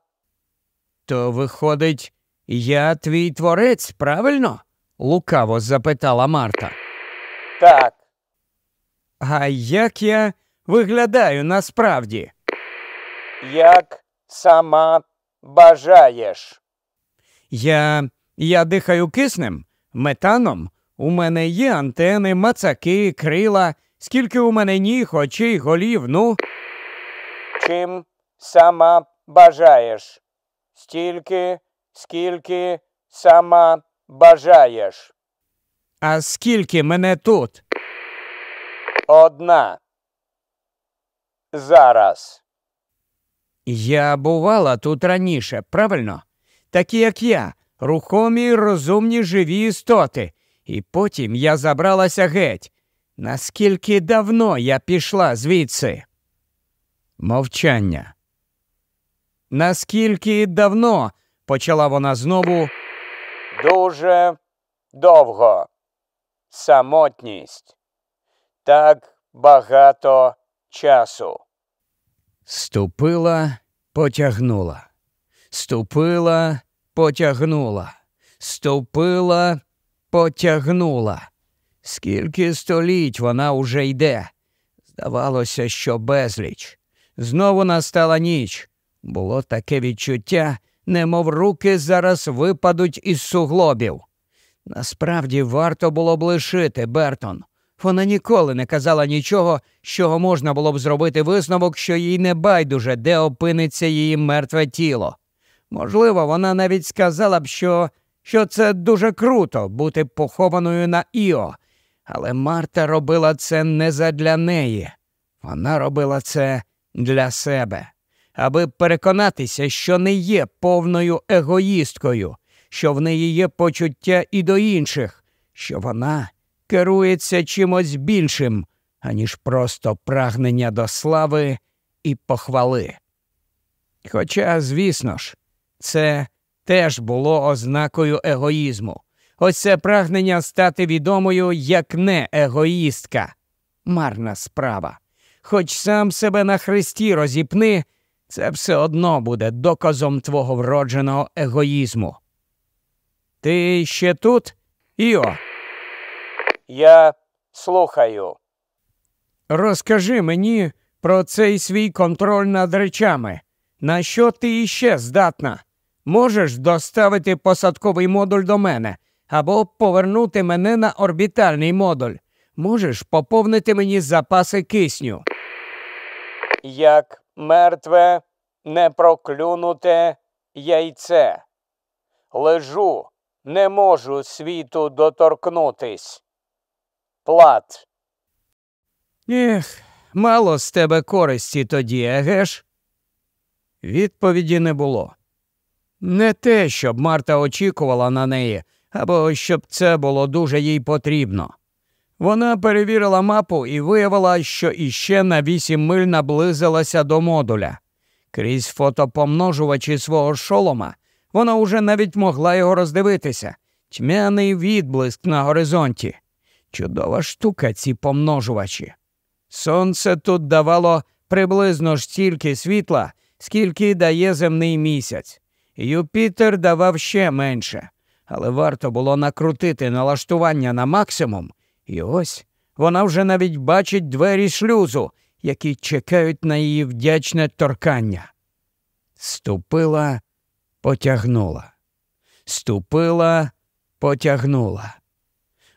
То, виходить, я твій творець, правильно? лукаво запитала Марта. Так. А як я виглядаю насправді? Як сама бажаєш? Я я дихаю киснем, метаном. У мене є антени, мацаки, крила, скільки у мене ніг, очей, голів, ну. Чим сама бажаєш? Стільки, скільки сама бажаєш. А скільки мене тут? Одна. Зараз. Я бувала тут раніше, правильно? Такі, як я рухомі, розумні живі істоти, і потім я забралася геть. Наскільки давно я пішла звідси? Мовчання. Наскільки давно, почала вона знову, дуже довго. Самотність. Так багато часу. Ступила, потягнула. Ступила, потягнула, стовпила, потягнула. Скільки століть вона уже йде. Здавалося, що безліч. Знову настала ніч. Було таке відчуття, немов руки зараз випадуть із суглобів. Насправді варто було б лишити Бертон. Вона ніколи не казала нічого, з чого можна було б зробити висновок, що їй не байдуже, де опиниться її мертве тіло. Можливо, вона навіть сказала б, що що це дуже круто бути похованою на Іо, але Марта робила це не задля неї. Вона робила це для себе, аби переконатися, що не є повною егоїсткою, що в неї є почуття і до інших, що вона керується чимось більшим, аніж просто прагнення до слави і похвали. Хоча, звісно ж, це теж було ознакою егоїзму. Ось це прагнення стати відомою як не егоїстка. Марна справа. Хоч сам себе на хресті розіпни, це все одно буде доказом твого вродженого егоїзму. Ти ще тут, Іо? Я слухаю. Розкажи мені про цей свій контроль над речами. На що ти іще здатна? Можеш доставити посадковий модуль до мене або повернути мене на орбітальний модуль. Можеш поповнити мені запаси кисню. Як мертве, непроклюнуте яйце. Лежу, не можу світу доторкнутись. Плат. Ех, мало з тебе користі тоді, еге ж? Відповіді не було. Не те, щоб Марта очікувала на неї, або щоб це було дуже їй потрібно. Вона перевірила мапу і виявила, що іще на вісім миль наблизилася до модуля. Крізь фотопомножувачі свого шолома вона уже навіть могла його роздивитися. Тьмяний відблиск на горизонті. Чудова штука, ці помножувачі. Сонце тут давало приблизно ж стільки світла, скільки дає земний місяць. Юпітер давав ще менше, але варто було накрутити налаштування на максимум, і ось вона вже навіть бачить двері шлюзу, які чекають на її вдячне торкання. Ступила, потягнула. Ступила, потягнула.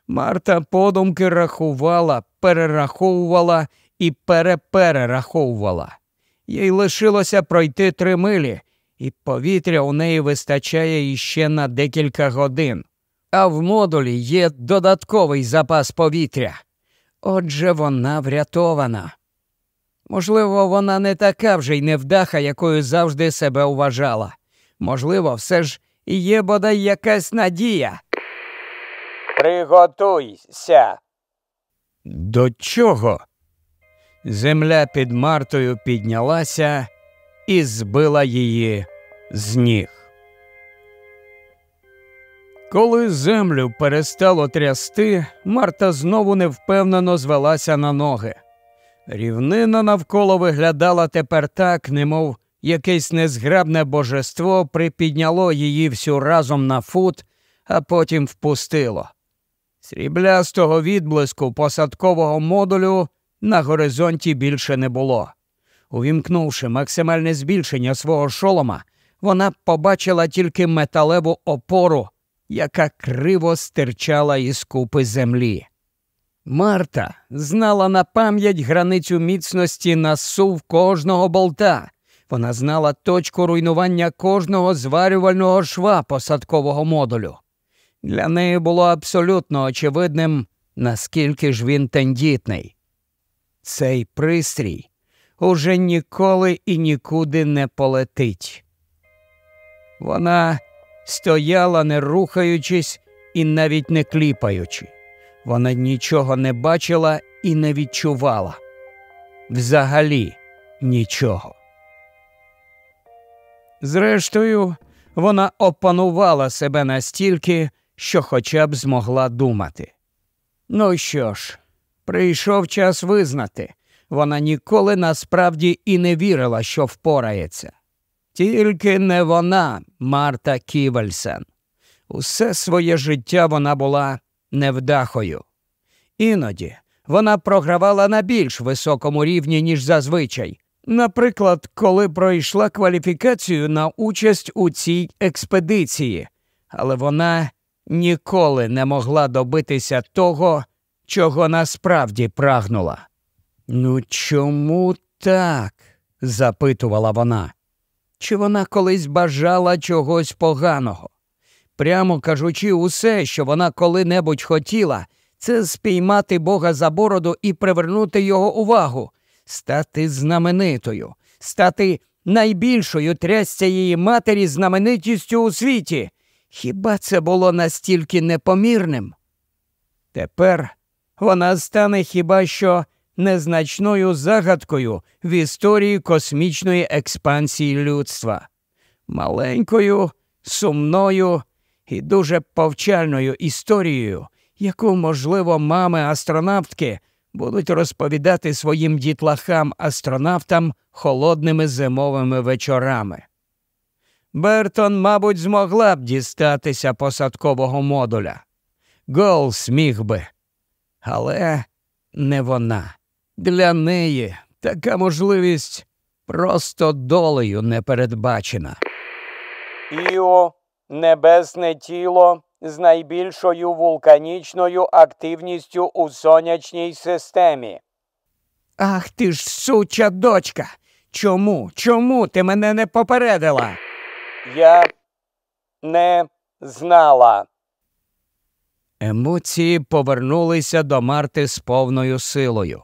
Марта подумки рахувала, перераховувала і переперераховувала. Їй лишилося пройти три милі, і повітря у неї вистачає іще на декілька годин. А в модулі є додатковий запас повітря. Отже, вона врятована. Можливо, вона не така вже й невдаха, якою завжди себе вважала. Можливо, все ж є бодай якась надія. Приготуйся. До чого? Земля під Мартою піднялася, і збила її з ніг. Коли землю перестало трясти, Марта знову невпевнено звелася на ноги. Рівнина навколо виглядала тепер так, немов якесь незграбне божество припідняло її всю разом на фут, а потім впустило. Сріблястого відблиску посадкового модулю на горизонті більше не було. Увімкнувши максимальне збільшення свого шолома, вона побачила тільки металеву опору, яка криво стирчала із купи землі. Марта знала на пам'ять границю міцності на сув кожного болта. Вона знала точку руйнування кожного зварювального шва посадкового модулю. Для неї було абсолютно очевидним, наскільки ж він тендітний. Цей пристрій уже ніколи і нікуди не полетить. Вона стояла, не рухаючись і навіть не кліпаючи. Вона нічого не бачила і не відчувала. Взагалі нічого. Зрештою, вона опанувала себе настільки, що хоча б змогла думати. Ну що ж, прийшов час визнати, вона ніколи насправді і не вірила, що впорається. Тільки не вона, Марта Ківельсен. Усе своє життя вона була невдахою. Іноді вона програвала на більш високому рівні, ніж зазвичай. Наприклад, коли пройшла кваліфікацію на участь у цій експедиції, але вона ніколи не могла добитися того, чого насправді прагнула. Ну, чому так? запитувала вона. Чи вона колись бажала чогось поганого? Прямо кажучи, усе, що вона коли-небудь хотіла, це спіймати Бога за бороду і привернути його увагу, стати знаменитою, стати найбільшою трясця її матері знаменитістю у світі. Хіба це було настільки непомірним? Тепер вона стане хіба що незначною загадкою в історії космічної експансії людства, маленькою, сумною і дуже повчальною історією, яку, можливо, мами астронавтки будуть розповідати своїм дітлахам-астронавтам холодними зимовими вечорами. Бертон, мабуть, змогла б дістатися посадкового модуля. Гол міг би, але не вона. Для неї така можливість просто долею не передбачена. Іо небесне тіло з найбільшою вулканічною активністю у сонячній системі. Ах ти ж суча дочка. Чому? Чому ти мене не попередила? Я не знала. Емоції повернулися до Марти з повною силою.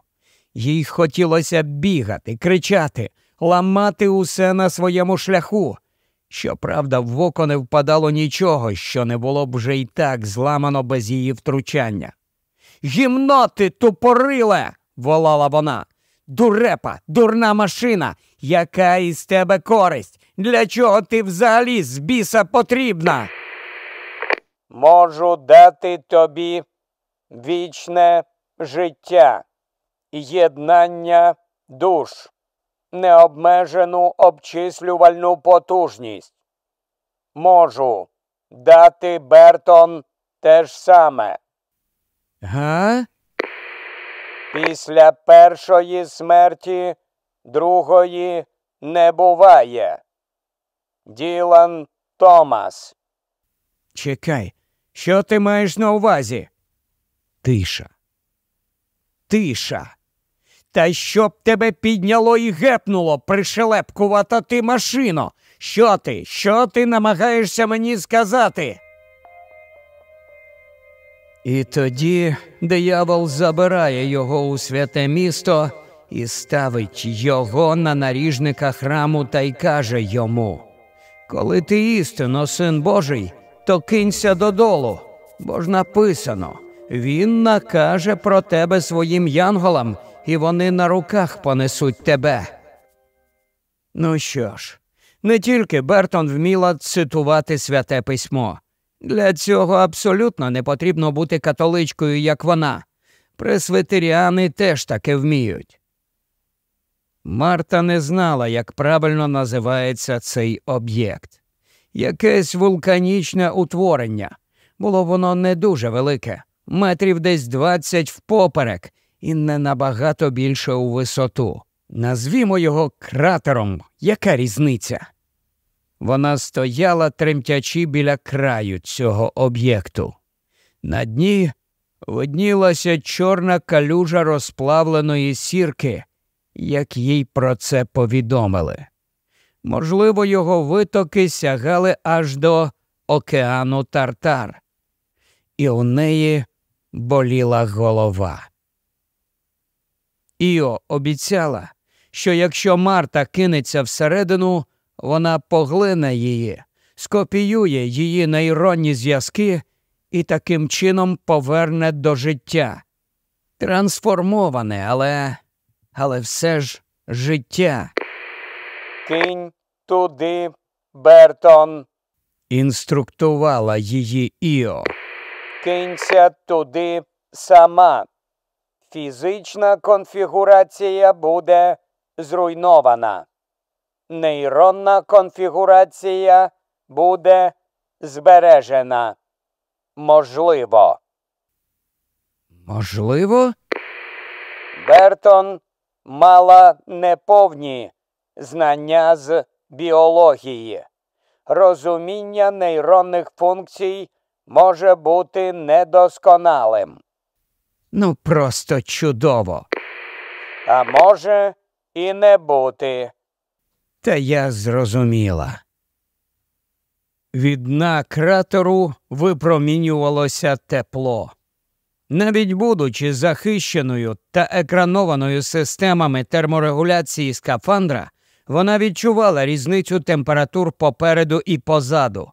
Їй хотілося бігати, кричати, ламати усе на своєму шляху. Щоправда, в око не впадало нічого, що не було б вже й так зламано без її втручання. Гімноти тупориле, волала вона. Дурепа, дурна машина, яка із тебе користь? Для чого ти взагалі з біса потрібна? Можу дати тобі вічне життя єднання душ, необмежену обчислювальну потужність. Можу дати Бертон те ж саме. Га? Після першої смерті другої не буває. Ділан Томас. Чекай, що ти маєш на увазі? Тиша. Тиша. Та щоб тебе підняло і гепнуло, пришелепкувата ти машино. Що ти? Що ти намагаєшся мені сказати? І тоді диявол забирає його у святе місто і ставить його на наріжника храму та й каже йому Коли ти істинно, син Божий, то кинься додолу, бо ж написано, він накаже про тебе своїм янголам і вони на руках понесуть тебе. Ну що ж, не тільки Бертон вміла цитувати святе письмо. Для цього абсолютно не потрібно бути католичкою, як вона. Пресвитеріани теж таке вміють. Марта не знала, як правильно називається цей об'єкт. Якесь вулканічне утворення. Було воно не дуже велике, метрів десь двадцять впоперек, і не набагато більше у висоту. Назвімо його кратером. Яка різниця? Вона стояла тремтячи біля краю цього об'єкту. На дні виднілася чорна калюжа розплавленої сірки, як їй про це повідомили. Можливо, його витоки сягали аж до океану Тартар, і у неї боліла голова. Іо обіцяла, що якщо Марта кинеться всередину, вона поглине її, скопіює її нейронні зв'язки і таким чином поверне до життя. Трансформоване, але але все ж життя. Кинь туди, Бертон. Інструктувала її Іо. Кинься туди сама фізична конфігурація буде зруйнована. Нейронна конфігурація буде збережена. Можливо. Можливо. Бертон мала неповні знання з біології. Розуміння нейронних функцій може бути недосконалим. Ну, просто чудово. А може, і не бути. Та я зрозуміла. Від дна кратеру випромінювалося тепло. Навіть будучи захищеною та екранованою системами терморегуляції скафандра, вона відчувала різницю температур попереду і позаду.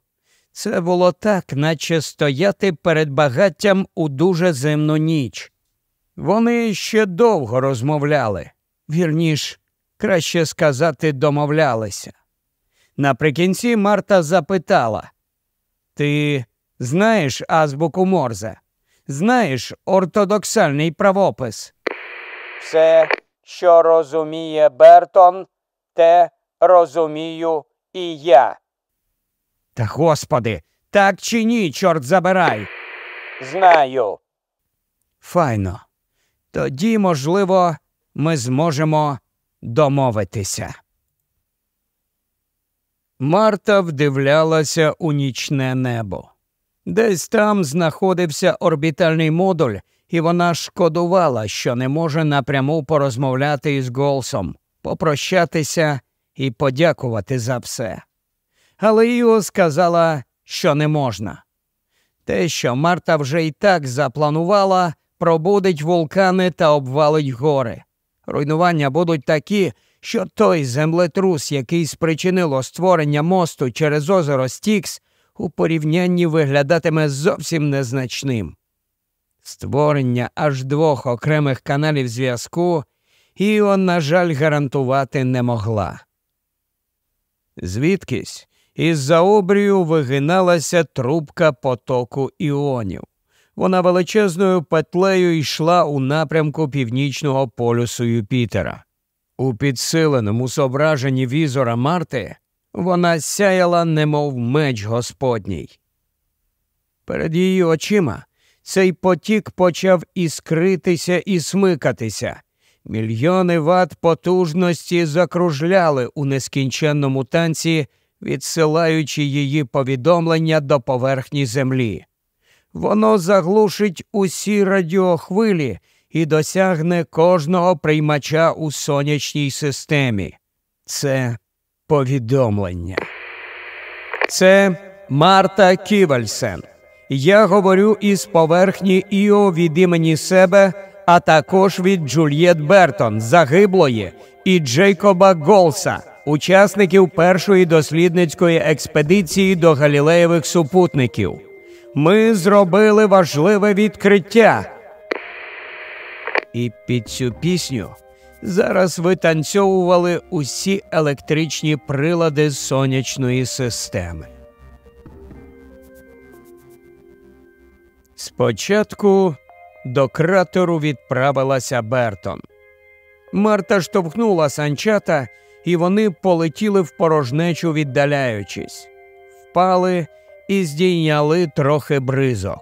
Це було так, наче стояти перед багаттям у дуже зимну ніч. Вони ще довго розмовляли, вірніш, краще сказати, домовлялися. Наприкінці Марта запитала Ти знаєш азбуку Морзе? Знаєш ортодоксальний правопис? Все, що розуміє Бертон, те розумію і я. Та господи, так чи ні, чорт забирай. Знаю. Файно. Тоді, можливо, ми зможемо домовитися. Марта вдивлялася у нічне небо. Десь там знаходився орбітальний модуль, і вона шкодувала, що не може напряму порозмовляти із Голсом, попрощатися і подякувати за все але Іо сказала, що не можна. Те, що Марта вже й так запланувала, пробудить вулкани та обвалить гори. Руйнування будуть такі, що той землетрус, який спричинило створення мосту через озеро Стікс, у порівнянні виглядатиме зовсім незначним. Створення аж двох окремих каналів зв'язку Іо, на жаль, гарантувати не могла. Звідкись із-за обрію вигиналася трубка потоку іонів. Вона величезною петлею йшла у напрямку північного полюсу Юпітера. У підсиленому зображенні візора Марти вона сяяла, немов меч господній. Перед її очима цей потік почав іскритися і смикатися. Мільйони ват потужності закружляли у нескінченному танці відсилаючи її повідомлення до поверхні землі. Воно заглушить усі радіохвилі і досягне кожного приймача у сонячній системі. Це повідомлення. Це Марта Ківальсен. Я говорю із поверхні Іо від імені себе, а також від Джульєт Бертон, загиблої, і Джейкоба Голса, учасників першої дослідницької експедиції до Галілеєвих супутників. Ми зробили важливе відкриття. І під цю пісню зараз витанцьовували усі електричні прилади сонячної системи. Спочатку до кратеру відправилася Бертон. Марта штовхнула санчата і вони полетіли в порожнечу, віддаляючись, впали і здійняли трохи бризок.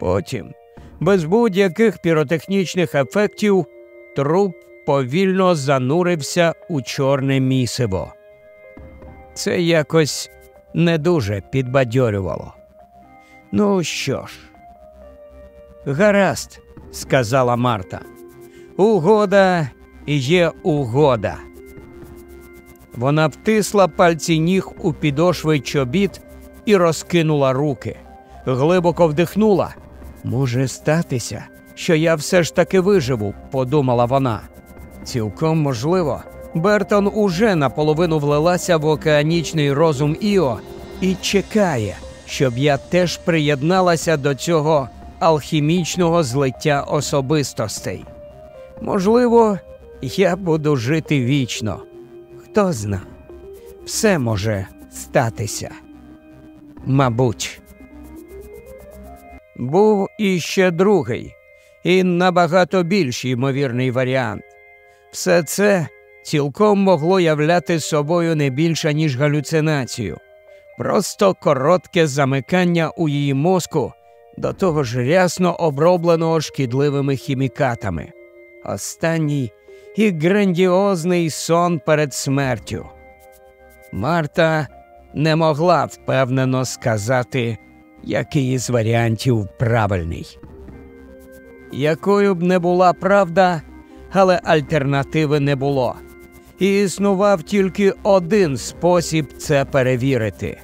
Потім, без будь-яких піротехнічних ефектів, труп повільно занурився у чорне місиво. Це якось не дуже підбадьорювало. Ну що ж, гаразд, сказала Марта, угода є угода. Вона втисла пальці ніг у підошви чобіт і розкинула руки, глибоко вдихнула. Може статися, що я все ж таки виживу, подумала вона. Цілком можливо, Бертон уже наполовину влилася в океанічний розум Іо і чекає, щоб я теж приєдналася до цього алхімічного злиття особистостей. Можливо, я буду жити вічно. Хто зна, все може статися. Мабуть. Був іще другий, і набагато більш ймовірний варіант. Все це цілком могло являти собою не більше, ніж галюцинацію, просто коротке замикання у її мозку до того ж рясно обробленого шкідливими хімікатами. Останній і грандіозний сон перед смертю. Марта не могла впевнено сказати, який із варіантів правильний. Якою б не була правда, але альтернативи не було. І існував тільки один спосіб це перевірити.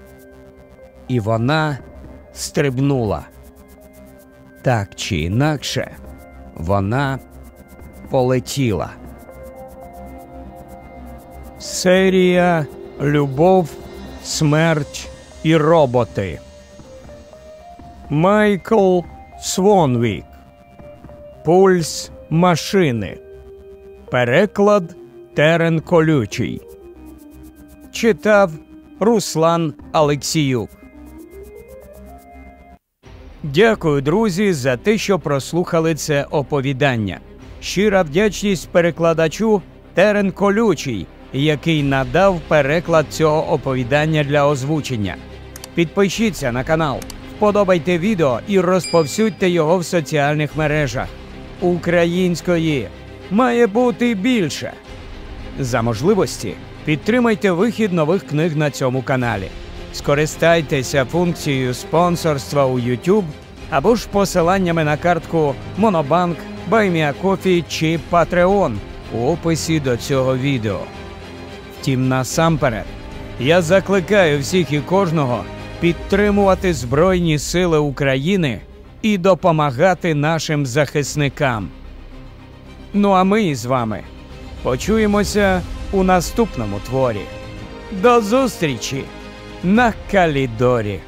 І вона стрибнула. Так чи інакше, вона полетіла. Серія Любов, Смерть і роботи. Майкл Свонвік. Пульс машини. Переклад Терен Колючий. Читав Руслан Алексіюк. Дякую, друзі, за те, що прослухали це оповідання. Щира вдячність перекладачу Терен Колючий який надав переклад цього оповідання для озвучення. Підпишіться на канал, вподобайте відео і розповсюдьте його в соціальних мережах. Української має бути більше. За можливості підтримайте вихід нових книг на цьому каналі. Скористайтеся функцією спонсорства у YouTube або ж посиланнями на картку Monobank, BuyMeACoffee чи Патреон у описі до цього відео. Втім, насамперед, я закликаю всіх і кожного підтримувати Збройні Сили України і допомагати нашим захисникам. Ну а ми з вами почуємося у наступному творі. До зустрічі на Калідорі!